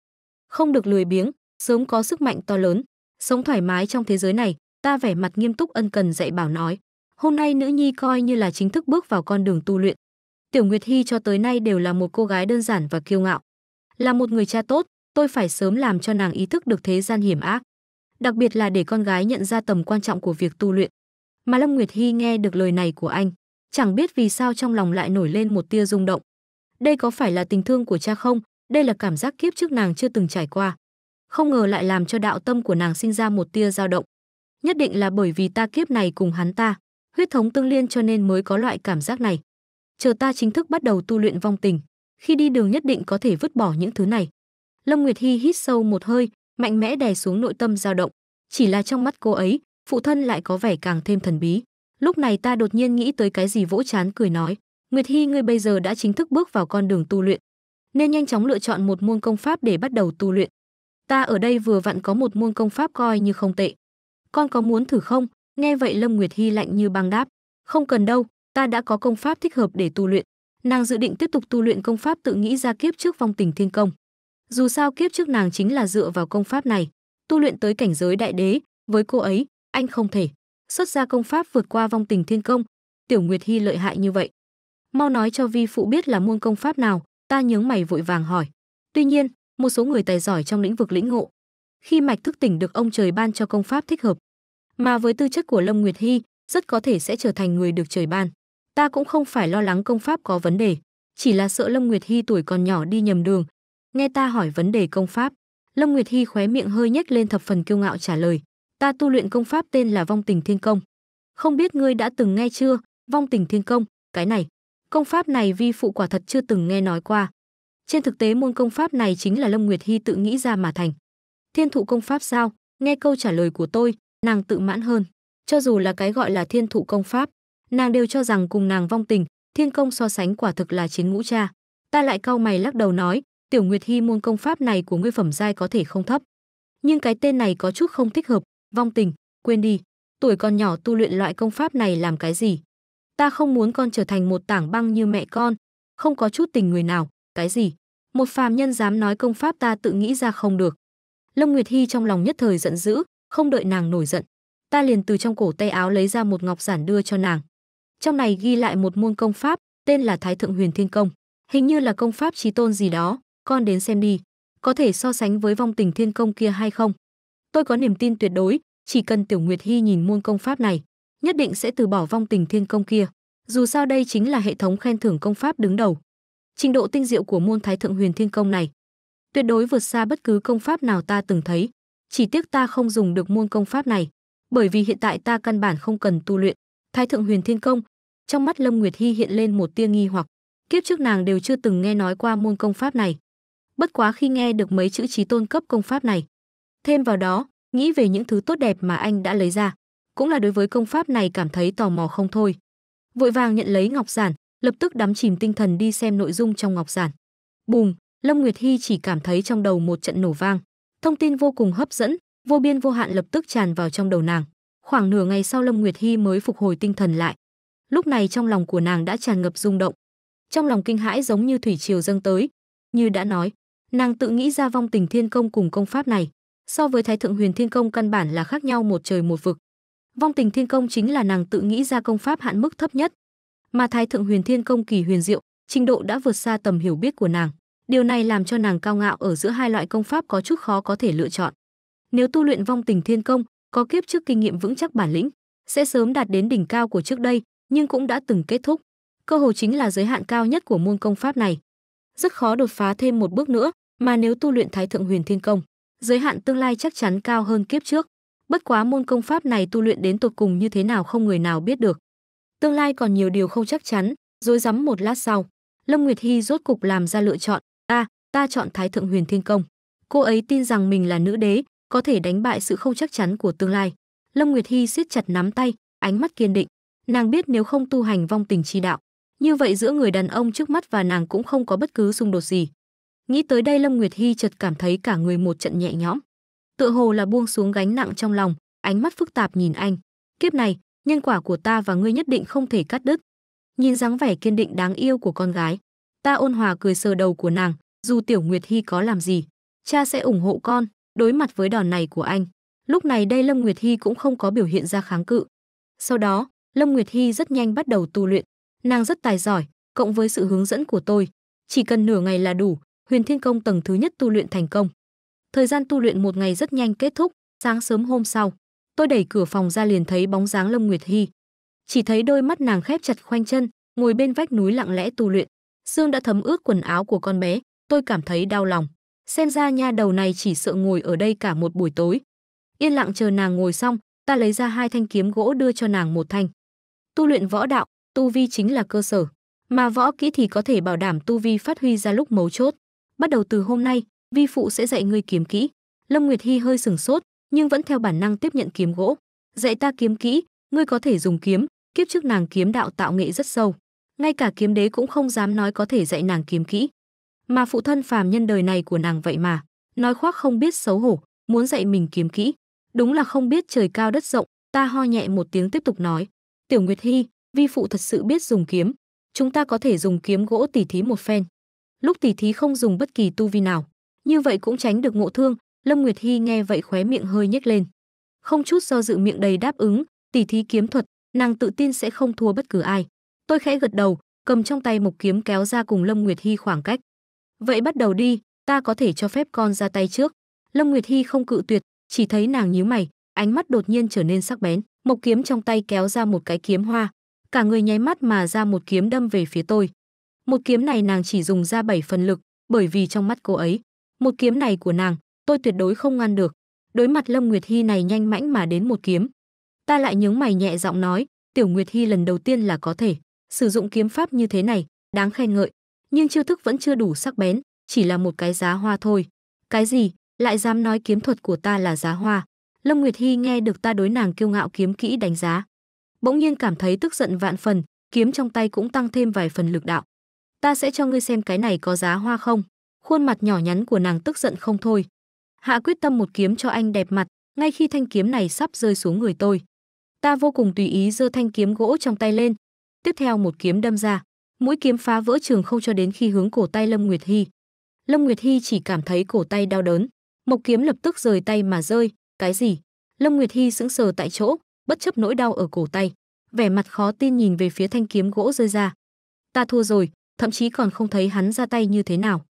không được lười biếng, sớm có sức mạnh to lớn, sống thoải mái trong thế giới này, ta vẻ mặt nghiêm túc ân cần dạy bảo nói. Hôm nay nữ nhi coi như là chính thức bước vào con đường tu luyện. Tiểu Nguyệt Hy cho tới nay đều là một cô gái đơn giản và kiêu ngạo. Là một người cha tốt, tôi phải sớm làm cho nàng ý thức được thế gian hiểm ác. Đặc biệt là để con gái nhận ra tầm quan trọng của việc tu luyện. Mà Lâm Nguyệt Hy nghe được lời này của anh, chẳng biết vì sao trong lòng lại nổi lên một tia rung động. Đây có phải là tình thương của cha không? Đây là cảm giác kiếp trước nàng chưa từng trải qua. Không ngờ lại làm cho đạo tâm của nàng sinh ra một tia dao động. Nhất định là bởi vì ta kiếp này cùng hắn ta, huyết thống tương liên cho nên mới có loại cảm giác này chờ ta chính thức bắt đầu tu luyện vong tình khi đi đường nhất định có thể vứt bỏ những thứ này lâm nguyệt hy hít sâu một hơi mạnh mẽ đè xuống nội tâm dao động chỉ là trong mắt cô ấy phụ thân lại có vẻ càng thêm thần bí lúc này ta đột nhiên nghĩ tới cái gì vỗ chán cười nói nguyệt hy ngươi bây giờ đã chính thức bước vào con đường tu luyện nên nhanh chóng lựa chọn một môn công pháp để bắt đầu tu luyện ta ở đây vừa vặn có một môn công pháp coi như không tệ con có muốn thử không nghe vậy lâm nguyệt hy lạnh như băng đáp không cần đâu ta đã có công pháp thích hợp để tu luyện. Nàng dự định tiếp tục tu luyện công pháp tự nghĩ ra kiếp trước vong tình thiên công. Dù sao kiếp trước nàng chính là dựa vào công pháp này, tu luyện tới cảnh giới đại đế, với cô ấy, anh không thể. Xuất ra công pháp vượt qua vong tình thiên công, Tiểu Nguyệt Hy lợi hại như vậy. Mau nói cho vi phụ biết là môn công pháp nào, ta nhướng mày vội vàng hỏi. Tuy nhiên, một số người tài giỏi trong lĩnh vực lĩnh ngộ, khi mạch thức tỉnh được ông trời ban cho công pháp thích hợp, mà với tư chất của Lâm Nguyệt Hy, rất có thể sẽ trở thành người được trời ban ta cũng không phải lo lắng công pháp có vấn đề, chỉ là sợ Lâm Nguyệt Hy tuổi còn nhỏ đi nhầm đường. Nghe ta hỏi vấn đề công pháp, Lâm Nguyệt Hy khóe miệng hơi nhếch lên thập phần kiêu ngạo trả lời, ta tu luyện công pháp tên là Vong Tình Thiên Công. Không biết ngươi đã từng nghe chưa, Vong Tình Thiên Công, cái này, công pháp này vi phụ quả thật chưa từng nghe nói qua. Trên thực tế môn công pháp này chính là Lâm Nguyệt Hy tự nghĩ ra mà thành. Thiên thụ công pháp sao? Nghe câu trả lời của tôi, nàng tự mãn hơn. Cho dù là cái gọi là thiên thụ công pháp, nàng đều cho rằng cùng nàng vong tình, thiên công so sánh quả thực là chiến ngũ cha. Ta lại cau mày lắc đầu nói, Tiểu Nguyệt Hi môn công pháp này của ngươi phẩm giai có thể không thấp, nhưng cái tên này có chút không thích hợp, vong tình, quên đi, tuổi còn nhỏ tu luyện loại công pháp này làm cái gì? Ta không muốn con trở thành một tảng băng như mẹ con, không có chút tình người nào, cái gì? Một phàm nhân dám nói công pháp ta tự nghĩ ra không được. Lâm Nguyệt Hi trong lòng nhất thời giận dữ, không đợi nàng nổi giận, ta liền từ trong cổ tay áo lấy ra một ngọc giản đưa cho nàng. Trong này ghi lại một môn công pháp, tên là Thái Thượng Huyền Thiên Công. Hình như là công pháp trí tôn gì đó, con đến xem đi. Có thể so sánh với vong tình thiên công kia hay không? Tôi có niềm tin tuyệt đối, chỉ cần Tiểu Nguyệt Hy nhìn môn công pháp này, nhất định sẽ từ bỏ vong tình thiên công kia. Dù sao đây chính là hệ thống khen thưởng công pháp đứng đầu. Trình độ tinh diệu của môn Thái Thượng Huyền Thiên Công này tuyệt đối vượt xa bất cứ công pháp nào ta từng thấy. Chỉ tiếc ta không dùng được môn công pháp này, bởi vì hiện tại ta căn bản không cần tu luyện. Thái Thượng Huyền Thiên Công trong mắt Lâm Nguyệt Hy hiện lên một tia nghi hoặc. Kiếp trước nàng đều chưa từng nghe nói qua môn công pháp này. Bất quá khi nghe được mấy chữ trí tôn cấp công pháp này. Thêm vào đó, nghĩ về những thứ tốt đẹp mà anh đã lấy ra. Cũng là đối với công pháp này cảm thấy tò mò không thôi. Vội vàng nhận lấy ngọc giản, lập tức đắm chìm tinh thần đi xem nội dung trong ngọc giản. Bùm, Lâm Nguyệt Hy chỉ cảm thấy trong đầu một trận nổ vang. Thông tin vô cùng hấp dẫn, vô biên vô hạn lập tức tràn vào trong đầu nàng. Khoảng nửa ngày sau Lâm Nguyệt Hy mới phục hồi tinh thần lại lúc này trong lòng của nàng đã tràn ngập rung động. Trong lòng kinh hãi giống như thủy triều dâng tới, như đã nói, nàng tự nghĩ ra vong tình thiên công cùng công pháp này, so với Thái thượng huyền thiên công căn bản là khác nhau một trời một vực. Vong tình thiên công chính là nàng tự nghĩ ra công pháp hạn mức thấp nhất, mà Thái thượng huyền thiên công kỳ huyền diệu, trình độ đã vượt xa tầm hiểu biết của nàng. Điều này làm cho nàng cao ngạo ở giữa hai loại công pháp có chút khó có thể lựa chọn. Nếu tu luyện vong tình thiên công, có kiếp trước kinh nghiệm vững chắc bản lĩnh, sẽ sớm đạt đến đỉnh cao của trước đây, nhưng cũng đã từng kết thúc. Cơ hồ chính là giới hạn cao nhất của môn công pháp này. Rất khó đột phá thêm một bước nữa, mà nếu tu luyện Thái Thượng Huyền Thiên Công, giới hạn tương lai chắc chắn cao hơn kiếp trước. Bất quá môn công pháp này tu luyện đến tột cùng như thế nào không người nào biết được. Tương lai còn nhiều điều không chắc chắn, rối rắm một lát sau, Lâm Nguyệt Hy rốt cục làm ra lựa chọn, "Ta, ta chọn Thái Thượng Huyền Thiên Công." Cô ấy tin rằng mình là nữ đế, có thể đánh bại sự không chắc chắn của tương lai. Lâm Nguyệt Hy siết chặt nắm tay, ánh mắt kiên định. Nàng biết nếu không tu hành vong tình chi đạo, như vậy giữa người đàn ông trước mắt và nàng cũng không có bất cứ xung đột gì. Nghĩ tới đây Lâm Nguyệt Hy chợt cảm thấy cả người một trận nhẹ nhõm. Tựa hồ là buông xuống gánh nặng trong lòng, ánh mắt phức tạp nhìn anh. Kiếp này, nhân quả của ta và ngươi nhất định không thể cắt đứt. Nhìn dáng vẻ kiên định đáng yêu của con gái, ta ôn hòa cười sờ đầu của nàng, dù Tiểu Nguyệt Hy có làm gì, cha sẽ ủng hộ con, đối mặt với đòn này của anh. Lúc này đây Lâm Nguyệt Hy cũng không có biểu hiện ra kháng cự. Sau đó, Lâm Nguyệt Hy rất nhanh bắt đầu tu luyện. Nàng rất tài giỏi, cộng với sự hướng dẫn của tôi, chỉ cần nửa ngày là đủ, Huyền Thiên Công tầng thứ nhất tu luyện thành công. Thời gian tu luyện một ngày rất nhanh kết thúc, sáng sớm hôm sau, tôi đẩy cửa phòng ra liền thấy bóng dáng Lâm Nguyệt Hy. Chỉ thấy đôi mắt nàng khép chặt khoanh chân, ngồi bên vách núi lặng lẽ tu luyện. Sương đã thấm ướt quần áo của con bé, tôi cảm thấy đau lòng. Xem ra nha đầu này chỉ sợ ngồi ở đây cả một buổi tối. Yên lặng chờ nàng ngồi xong, ta lấy ra hai thanh kiếm gỗ đưa cho nàng một thanh tu luyện võ đạo, tu vi chính là cơ sở, mà võ kỹ thì có thể bảo đảm tu vi phát huy ra lúc mấu chốt. Bắt đầu từ hôm nay, vi phụ sẽ dạy ngươi kiếm kỹ. Lâm Nguyệt hy hơi sừng sốt, nhưng vẫn theo bản năng tiếp nhận kiếm gỗ. Dạy ta kiếm kỹ, ngươi có thể dùng kiếm, kiếp trước nàng kiếm đạo tạo nghệ rất sâu, ngay cả kiếm đế cũng không dám nói có thể dạy nàng kiếm kỹ. Mà phụ thân phàm nhân đời này của nàng vậy mà, nói khoác không biết xấu hổ, muốn dạy mình kiếm kỹ, đúng là không biết trời cao đất rộng, ta ho nhẹ một tiếng tiếp tục nói, Tiểu Nguyệt Hy, vi phụ thật sự biết dùng kiếm. Chúng ta có thể dùng kiếm gỗ tỉ thí một phen. Lúc tỉ thí không dùng bất kỳ tu vi nào. Như vậy cũng tránh được ngộ thương. Lâm Nguyệt Hy nghe vậy khóe miệng hơi nhếch lên. Không chút do dự miệng đầy đáp ứng, tỉ thí kiếm thuật, nàng tự tin sẽ không thua bất cứ ai. Tôi khẽ gật đầu, cầm trong tay một kiếm kéo ra cùng Lâm Nguyệt Hy khoảng cách. Vậy bắt đầu đi, ta có thể cho phép con ra tay trước. Lâm Nguyệt Hy không cự tuyệt, chỉ thấy nàng nhíu mày, ánh mắt đột nhiên trở nên sắc bén. Mộc kiếm trong tay kéo ra một cái kiếm hoa, cả người nháy mắt mà ra một kiếm đâm về phía tôi. Một kiếm này nàng chỉ dùng ra bảy phần lực, bởi vì trong mắt cô ấy, một kiếm này của nàng, tôi tuyệt đối không ngăn được. Đối mặt Lâm Nguyệt Hy này nhanh mãnh mà đến một kiếm. Ta lại nhướng mày nhẹ giọng nói, Tiểu Nguyệt Hy lần đầu tiên là có thể sử dụng kiếm pháp như thế này, đáng khen ngợi, nhưng chiêu thức vẫn chưa đủ sắc bén, chỉ là một cái giá hoa thôi. Cái gì? Lại dám nói kiếm thuật của ta là giá hoa? Lâm Nguyệt Hy nghe được ta đối nàng kiêu ngạo kiếm kỹ đánh giá, bỗng nhiên cảm thấy tức giận vạn phần, kiếm trong tay cũng tăng thêm vài phần lực đạo. Ta sẽ cho ngươi xem cái này có giá hoa không? Khuôn mặt nhỏ nhắn của nàng tức giận không thôi. Hạ quyết tâm một kiếm cho anh đẹp mặt, ngay khi thanh kiếm này sắp rơi xuống người tôi. Ta vô cùng tùy ý giơ thanh kiếm gỗ trong tay lên, tiếp theo một kiếm đâm ra, mũi kiếm phá vỡ trường không cho đến khi hướng cổ tay Lâm Nguyệt Hy. Lâm Nguyệt Hy chỉ cảm thấy cổ tay đau đớn, mộc kiếm lập tức rời tay mà rơi, cái gì? Lâm Nguyệt Hy sững sờ tại chỗ, bất chấp nỗi đau ở cổ tay, vẻ mặt khó tin nhìn về phía thanh kiếm gỗ rơi ra. Ta thua rồi, thậm chí còn không thấy hắn ra tay như thế nào.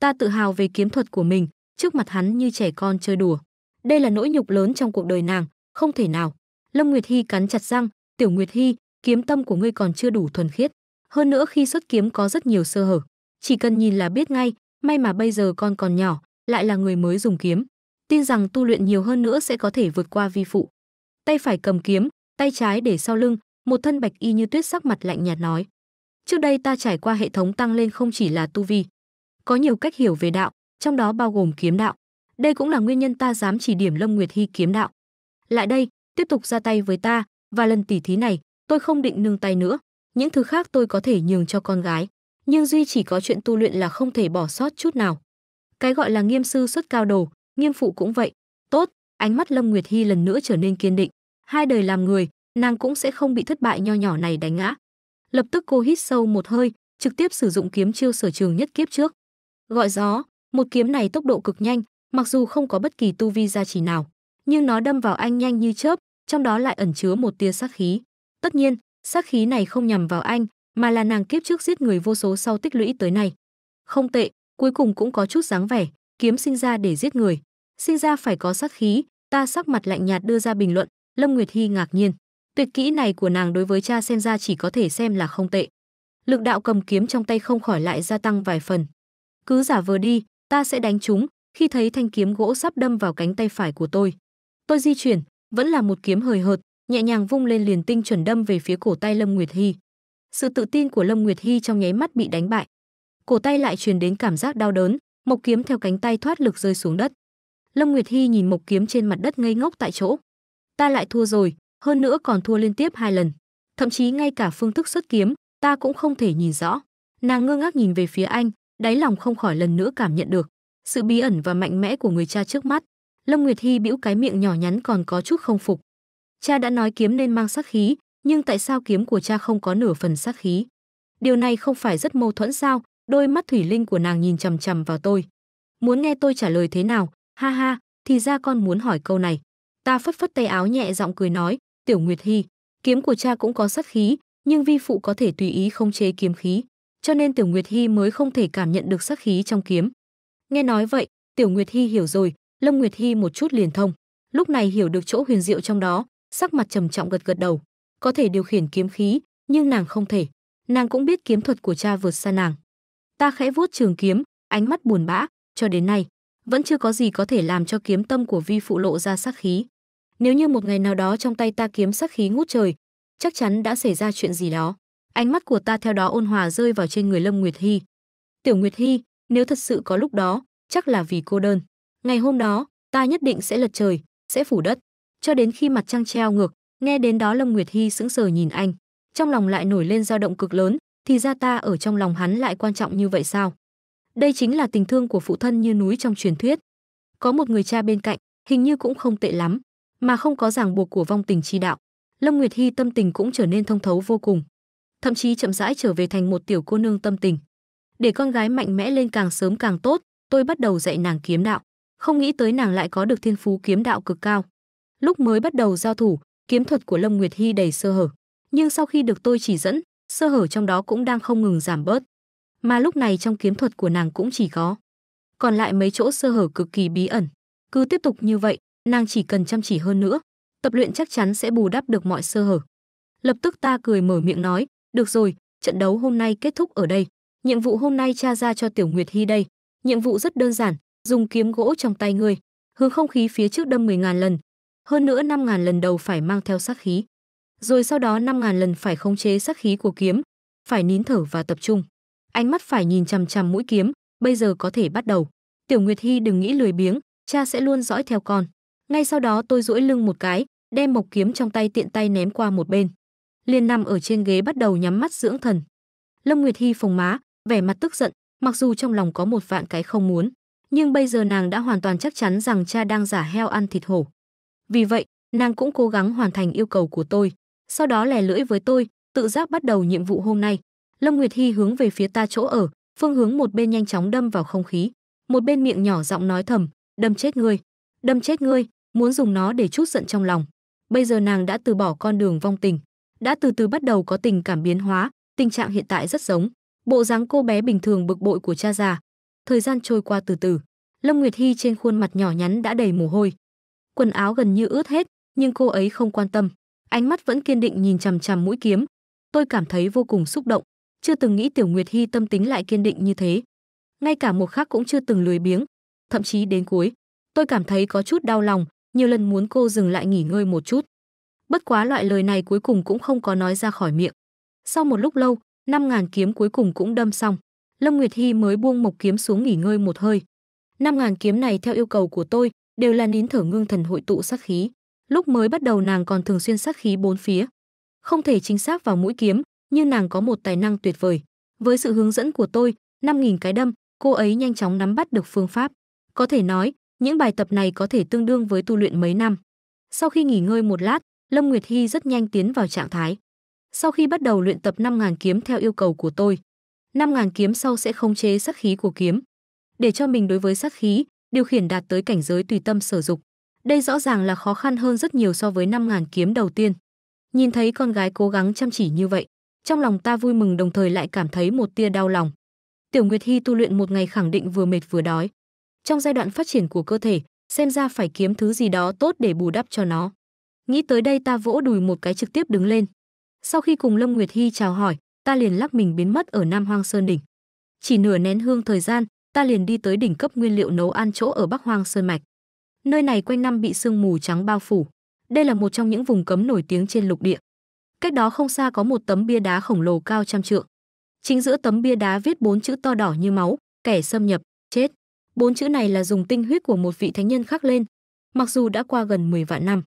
Ta tự hào về kiếm thuật của mình, trước mặt hắn như trẻ con chơi đùa. Đây là nỗi nhục lớn trong cuộc đời nàng, không thể nào. Lâm Nguyệt Hy cắn chặt răng, "Tiểu Nguyệt Hy, kiếm tâm của ngươi còn chưa đủ thuần khiết, hơn nữa khi xuất kiếm có rất nhiều sơ hở, chỉ cần nhìn là biết ngay, may mà bây giờ con còn nhỏ, lại là người mới dùng kiếm, tin rằng tu luyện nhiều hơn nữa sẽ có thể vượt qua vi phụ. Tay phải cầm kiếm, tay trái để sau lưng, một thân bạch y như tuyết sắc mặt lạnh nhạt nói. Trước đây ta trải qua hệ thống tăng lên không chỉ là tu vi. Có nhiều cách hiểu về đạo, trong đó bao gồm kiếm đạo. Đây cũng là nguyên nhân ta dám chỉ điểm Lâm Nguyệt Hy kiếm đạo. Lại đây, tiếp tục ra tay với ta, và lần tỉ thí này, tôi không định nương tay nữa. Những thứ khác tôi có thể nhường cho con gái, nhưng duy chỉ có chuyện tu luyện là không thể bỏ sót chút nào. Cái gọi là nghiêm sư xuất cao đồ, nghiêm phụ cũng vậy tốt ánh mắt lâm nguyệt hy lần nữa trở nên kiên định hai đời làm người nàng cũng sẽ không bị thất bại nho nhỏ này đánh ngã lập tức cô hít sâu một hơi trực tiếp sử dụng kiếm chiêu sở trường nhất kiếp trước gọi gió một kiếm này tốc độ cực nhanh mặc dù không có bất kỳ tu vi gia trì nào nhưng nó đâm vào anh nhanh như chớp trong đó lại ẩn chứa một tia sát khí tất nhiên sát khí này không nhằm vào anh mà là nàng kiếp trước giết người vô số sau tích lũy tới nay không tệ cuối cùng cũng có chút dáng vẻ kiếm sinh ra để giết người sinh ra phải có sát khí, ta sắc mặt lạnh nhạt đưa ra bình luận, Lâm Nguyệt Hy ngạc nhiên. Tuyệt kỹ này của nàng đối với cha xem ra chỉ có thể xem là không tệ. Lực đạo cầm kiếm trong tay không khỏi lại gia tăng vài phần. Cứ giả vờ đi, ta sẽ đánh chúng, khi thấy thanh kiếm gỗ sắp đâm vào cánh tay phải của tôi. Tôi di chuyển, vẫn là một kiếm hời hợt, nhẹ nhàng vung lên liền tinh chuẩn đâm về phía cổ tay Lâm Nguyệt Hy. Sự tự tin của Lâm Nguyệt Hy trong nháy mắt bị đánh bại. Cổ tay lại truyền đến cảm giác đau đớn, mộc kiếm theo cánh tay thoát lực rơi xuống đất. Lâm Nguyệt Hy nhìn mộc kiếm trên mặt đất ngây ngốc tại chỗ. Ta lại thua rồi, hơn nữa còn thua liên tiếp hai lần. Thậm chí ngay cả phương thức xuất kiếm, ta cũng không thể nhìn rõ. Nàng ngơ ngác nhìn về phía anh, đáy lòng không khỏi lần nữa cảm nhận được sự bí ẩn và mạnh mẽ của người cha trước mắt. Lâm Nguyệt Hy bĩu cái miệng nhỏ nhắn còn có chút không phục. Cha đã nói kiếm nên mang sát khí, nhưng tại sao kiếm của cha không có nửa phần sát khí? Điều này không phải rất mâu thuẫn sao? Đôi mắt thủy linh của nàng nhìn chằm chằm vào tôi. Muốn nghe tôi trả lời thế nào, Ha ha, thì ra con muốn hỏi câu này. Ta phất phất tay áo nhẹ giọng cười nói, Tiểu Nguyệt Hy, kiếm của cha cũng có sát khí, nhưng vi phụ có thể tùy ý không chế kiếm khí, cho nên Tiểu Nguyệt Hy mới không thể cảm nhận được sát khí trong kiếm. Nghe nói vậy, Tiểu Nguyệt Hy hiểu rồi, Lâm Nguyệt Hy một chút liền thông. Lúc này hiểu được chỗ huyền diệu trong đó, sắc mặt trầm trọng gật gật đầu. Có thể điều khiển kiếm khí, nhưng nàng không thể. Nàng cũng biết kiếm thuật của cha vượt xa nàng. Ta khẽ vuốt trường kiếm, ánh mắt buồn bã, cho đến nay, vẫn chưa có gì có thể làm cho kiếm tâm của vi phụ lộ ra sát khí. Nếu như một ngày nào đó trong tay ta kiếm sát khí ngút trời, chắc chắn đã xảy ra chuyện gì đó. Ánh mắt của ta theo đó ôn hòa rơi vào trên người Lâm Nguyệt Hy. Tiểu Nguyệt Hy, nếu thật sự có lúc đó, chắc là vì cô đơn. Ngày hôm đó, ta nhất định sẽ lật trời, sẽ phủ đất. Cho đến khi mặt trăng treo ngược, nghe đến đó Lâm Nguyệt Hy sững sờ nhìn anh. Trong lòng lại nổi lên dao động cực lớn, thì ra ta ở trong lòng hắn lại quan trọng như vậy sao? Đây chính là tình thương của phụ thân như núi trong truyền thuyết. Có một người cha bên cạnh, hình như cũng không tệ lắm, mà không có ràng buộc của vong tình chi đạo. Lâm Nguyệt Hy tâm tình cũng trở nên thông thấu vô cùng, thậm chí chậm rãi trở về thành một tiểu cô nương tâm tình. Để con gái mạnh mẽ lên càng sớm càng tốt, tôi bắt đầu dạy nàng kiếm đạo, không nghĩ tới nàng lại có được thiên phú kiếm đạo cực cao. Lúc mới bắt đầu giao thủ, kiếm thuật của Lâm Nguyệt Hy đầy sơ hở, nhưng sau khi được tôi chỉ dẫn, sơ hở trong đó cũng đang không ngừng giảm bớt mà lúc này trong kiếm thuật của nàng cũng chỉ có. Còn lại mấy chỗ sơ hở cực kỳ bí ẩn. Cứ tiếp tục như vậy, nàng chỉ cần chăm chỉ hơn nữa, tập luyện chắc chắn sẽ bù đắp được mọi sơ hở. Lập tức ta cười mở miệng nói, "Được rồi, trận đấu hôm nay kết thúc ở đây. Nhiệm vụ hôm nay tra ra cho Tiểu Nguyệt Hi đây. Nhiệm vụ rất đơn giản, dùng kiếm gỗ trong tay ngươi, hướng không khí phía trước đâm 10.000 lần, hơn nữa năm ngàn lần đầu phải mang theo sát khí, rồi sau đó năm ngàn lần phải khống chế sát khí của kiếm, phải nín thở và tập trung ánh mắt phải nhìn chằm chằm mũi kiếm, bây giờ có thể bắt đầu. Tiểu Nguyệt Hy đừng nghĩ lười biếng, cha sẽ luôn dõi theo con. Ngay sau đó tôi duỗi lưng một cái, đem mộc kiếm trong tay tiện tay ném qua một bên. Liên nằm ở trên ghế bắt đầu nhắm mắt dưỡng thần. Lâm Nguyệt Hy phồng má, vẻ mặt tức giận, mặc dù trong lòng có một vạn cái không muốn, nhưng bây giờ nàng đã hoàn toàn chắc chắn rằng cha đang giả heo ăn thịt hổ. Vì vậy, nàng cũng cố gắng hoàn thành yêu cầu của tôi. Sau đó lè lưỡi với tôi, tự giác bắt đầu nhiệm vụ hôm nay. Lâm Nguyệt Hy hướng về phía ta chỗ ở, phương hướng một bên nhanh chóng đâm vào không khí, một bên miệng nhỏ giọng nói thầm, đâm chết ngươi, đâm chết ngươi, muốn dùng nó để chút giận trong lòng. Bây giờ nàng đã từ bỏ con đường vong tình, đã từ từ bắt đầu có tình cảm biến hóa, tình trạng hiện tại rất giống bộ dáng cô bé bình thường bực bội của cha già. Thời gian trôi qua từ từ, Lâm Nguyệt Hy trên khuôn mặt nhỏ nhắn đã đầy mồ hôi. Quần áo gần như ướt hết, nhưng cô ấy không quan tâm, ánh mắt vẫn kiên định nhìn chằm chằm mũi kiếm. Tôi cảm thấy vô cùng xúc động, chưa từng nghĩ Tiểu Nguyệt Hy tâm tính lại kiên định như thế. Ngay cả một khắc cũng chưa từng lười biếng, thậm chí đến cuối, tôi cảm thấy có chút đau lòng, nhiều lần muốn cô dừng lại nghỉ ngơi một chút. Bất quá loại lời này cuối cùng cũng không có nói ra khỏi miệng. Sau một lúc lâu, năm ngàn kiếm cuối cùng cũng đâm xong, Lâm Nguyệt Hy mới buông mộc kiếm xuống nghỉ ngơi một hơi. Năm ngàn kiếm này theo yêu cầu của tôi đều là nín thở ngưng thần hội tụ sát khí. Lúc mới bắt đầu nàng còn thường xuyên sát khí bốn phía, không thể chính xác vào mũi kiếm, như nàng có một tài năng tuyệt vời. Với sự hướng dẫn của tôi, 5.000 cái đâm, cô ấy nhanh chóng nắm bắt được phương pháp. Có thể nói, những bài tập này có thể tương đương với tu luyện mấy năm. Sau khi nghỉ ngơi một lát, Lâm Nguyệt Hy rất nhanh tiến vào trạng thái. Sau khi bắt đầu luyện tập 5.000 kiếm theo yêu cầu của tôi, 5.000 kiếm sau sẽ khống chế sát khí của kiếm. Để cho mình đối với sát khí, điều khiển đạt tới cảnh giới tùy tâm sở dục. Đây rõ ràng là khó khăn hơn rất nhiều so với 5.000 kiếm đầu tiên. Nhìn thấy con gái cố gắng chăm chỉ như vậy, trong lòng ta vui mừng đồng thời lại cảm thấy một tia đau lòng. Tiểu Nguyệt Hy tu luyện một ngày khẳng định vừa mệt vừa đói. Trong giai đoạn phát triển của cơ thể, xem ra phải kiếm thứ gì đó tốt để bù đắp cho nó. Nghĩ tới đây ta vỗ đùi một cái trực tiếp đứng lên. Sau khi cùng Lâm Nguyệt Hy chào hỏi, ta liền lắc mình biến mất ở Nam Hoang Sơn đỉnh. Chỉ nửa nén hương thời gian, ta liền đi tới đỉnh cấp nguyên liệu nấu ăn chỗ ở Bắc Hoang Sơn mạch. Nơi này quanh năm bị sương mù trắng bao phủ. Đây là một trong những vùng cấm nổi tiếng trên lục địa. Cách đó không xa có một tấm bia đá khổng lồ cao trăm trượng. Chính giữa tấm bia đá viết bốn chữ to đỏ như máu, kẻ xâm nhập, chết. Bốn chữ này là dùng tinh huyết của một vị thánh nhân khắc lên, mặc dù đã qua gần 10 vạn năm.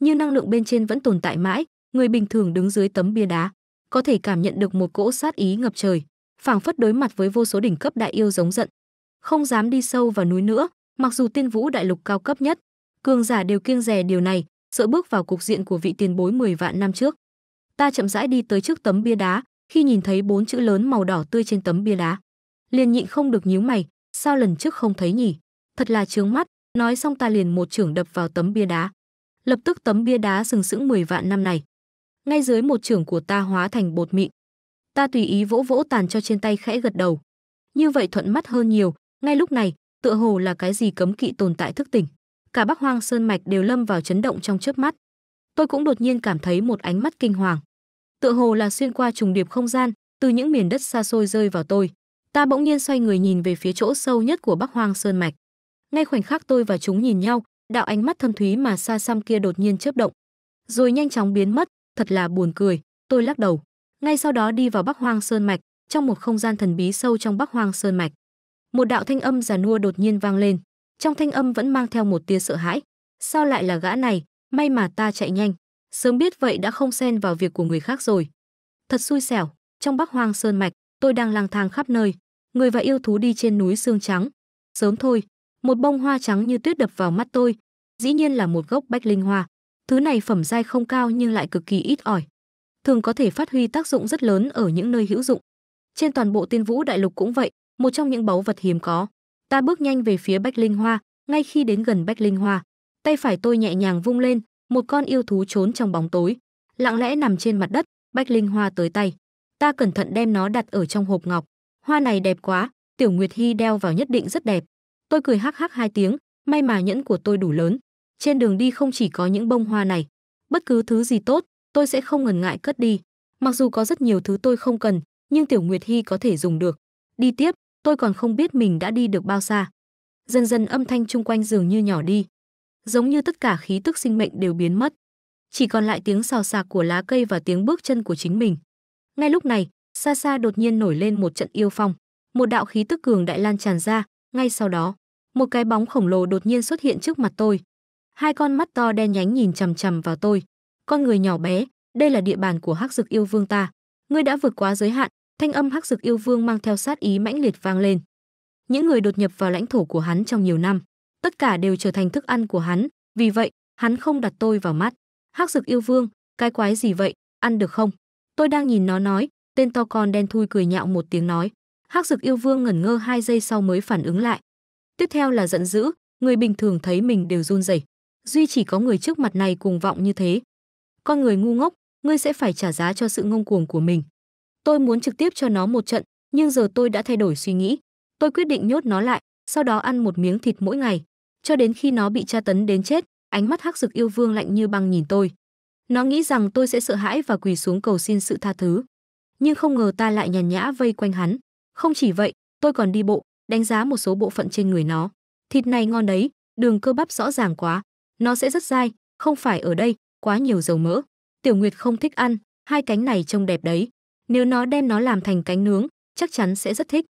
Nhưng năng lượng bên trên vẫn tồn tại mãi, người bình thường đứng dưới tấm bia đá, có thể cảm nhận được một cỗ sát ý ngập trời, phảng phất đối mặt với vô số đỉnh cấp đại yêu giống giận. Không dám đi sâu vào núi nữa, mặc dù tiên vũ đại lục cao cấp nhất, cường giả đều kiêng rè điều này, sợ bước vào cục diện của vị tiền bối 10 vạn năm trước ta chậm rãi đi tới trước tấm bia đá khi nhìn thấy bốn chữ lớn màu đỏ tươi trên tấm bia đá liền nhịn không được nhíu mày sao lần trước không thấy nhỉ thật là trướng mắt nói xong ta liền một trưởng đập vào tấm bia đá lập tức tấm bia đá sừng sững 10 vạn năm này ngay dưới một trưởng của ta hóa thành bột mịn ta tùy ý vỗ vỗ tàn cho trên tay khẽ gật đầu như vậy thuận mắt hơn nhiều ngay lúc này tựa hồ là cái gì cấm kỵ tồn tại thức tỉnh cả bắc hoang sơn mạch đều lâm vào chấn động trong chớp mắt tôi cũng đột nhiên cảm thấy một ánh mắt kinh hoàng. Tựa hồ là xuyên qua trùng điệp không gian, từ những miền đất xa xôi rơi vào tôi. Ta bỗng nhiên xoay người nhìn về phía chỗ sâu nhất của Bắc Hoang Sơn mạch. Ngay khoảnh khắc tôi và chúng nhìn nhau, đạo ánh mắt thâm thúy mà xa xăm kia đột nhiên chớp động, rồi nhanh chóng biến mất, thật là buồn cười, tôi lắc đầu. Ngay sau đó đi vào Bắc Hoang Sơn mạch, trong một không gian thần bí sâu trong Bắc Hoang Sơn mạch. Một đạo thanh âm già nua đột nhiên vang lên, trong thanh âm vẫn mang theo một tia sợ hãi, sao lại là gã này, May mà ta chạy nhanh, sớm biết vậy đã không xen vào việc của người khác rồi. Thật xui xẻo, trong Bắc Hoang Sơn mạch, tôi đang lang thang khắp nơi, người và yêu thú đi trên núi xương trắng. Sớm thôi, một bông hoa trắng như tuyết đập vào mắt tôi, dĩ nhiên là một gốc bách linh hoa. Thứ này phẩm giai không cao nhưng lại cực kỳ ít ỏi, thường có thể phát huy tác dụng rất lớn ở những nơi hữu dụng. Trên toàn bộ Tiên Vũ đại lục cũng vậy, một trong những báu vật hiếm có. Ta bước nhanh về phía Bách Linh Hoa, ngay khi đến gần Bách Linh Hoa, Tay phải tôi nhẹ nhàng vung lên, một con yêu thú trốn trong bóng tối, lặng lẽ nằm trên mặt đất, bách linh hoa tới tay. Ta cẩn thận đem nó đặt ở trong hộp ngọc. Hoa này đẹp quá, Tiểu Nguyệt Hy đeo vào nhất định rất đẹp. Tôi cười hắc hắc hai tiếng, may mà nhẫn của tôi đủ lớn. Trên đường đi không chỉ có những bông hoa này, bất cứ thứ gì tốt, tôi sẽ không ngần ngại cất đi. Mặc dù có rất nhiều thứ tôi không cần, nhưng Tiểu Nguyệt Hy có thể dùng được. Đi tiếp, tôi còn không biết mình đã đi được bao xa. Dần dần âm thanh chung quanh dường như nhỏ đi, giống như tất cả khí tức sinh mệnh đều biến mất. Chỉ còn lại tiếng xào xạc của lá cây và tiếng bước chân của chính mình. Ngay lúc này, xa xa đột nhiên nổi lên một trận yêu phong, một đạo khí tức cường đại lan tràn ra, ngay sau đó, một cái bóng khổng lồ đột nhiên xuất hiện trước mặt tôi. Hai con mắt to đen nhánh nhìn chằm chằm vào tôi. Con người nhỏ bé, đây là địa bàn của Hắc Dực Yêu Vương ta, ngươi đã vượt quá giới hạn, thanh âm Hắc Dực Yêu Vương mang theo sát ý mãnh liệt vang lên. Những người đột nhập vào lãnh thổ của hắn trong nhiều năm, tất cả đều trở thành thức ăn của hắn, vì vậy, hắn không đặt tôi vào mắt. Hắc Dực yêu vương, cái quái gì vậy, ăn được không? Tôi đang nhìn nó nói, tên to con đen thui cười nhạo một tiếng nói. Hắc Dực yêu vương ngẩn ngơ hai giây sau mới phản ứng lại. Tiếp theo là giận dữ, người bình thường thấy mình đều run rẩy. Duy chỉ có người trước mặt này cùng vọng như thế. Con người ngu ngốc, ngươi sẽ phải trả giá cho sự ngông cuồng của mình. Tôi muốn trực tiếp cho nó một trận, nhưng giờ tôi đã thay đổi suy nghĩ. Tôi quyết định nhốt nó lại, sau đó ăn một miếng thịt mỗi ngày cho đến khi nó bị tra tấn đến chết ánh mắt hắc dực yêu vương lạnh như băng nhìn tôi nó nghĩ rằng tôi sẽ sợ hãi và quỳ xuống cầu xin sự tha thứ nhưng không ngờ ta lại nhàn nhã vây quanh hắn không chỉ vậy tôi còn đi bộ đánh giá một số bộ phận trên người nó thịt này ngon đấy đường cơ bắp rõ ràng quá nó sẽ rất dai không phải ở đây quá nhiều dầu mỡ tiểu nguyệt không thích ăn hai cánh này trông đẹp đấy nếu nó đem nó làm thành cánh nướng chắc chắn sẽ rất thích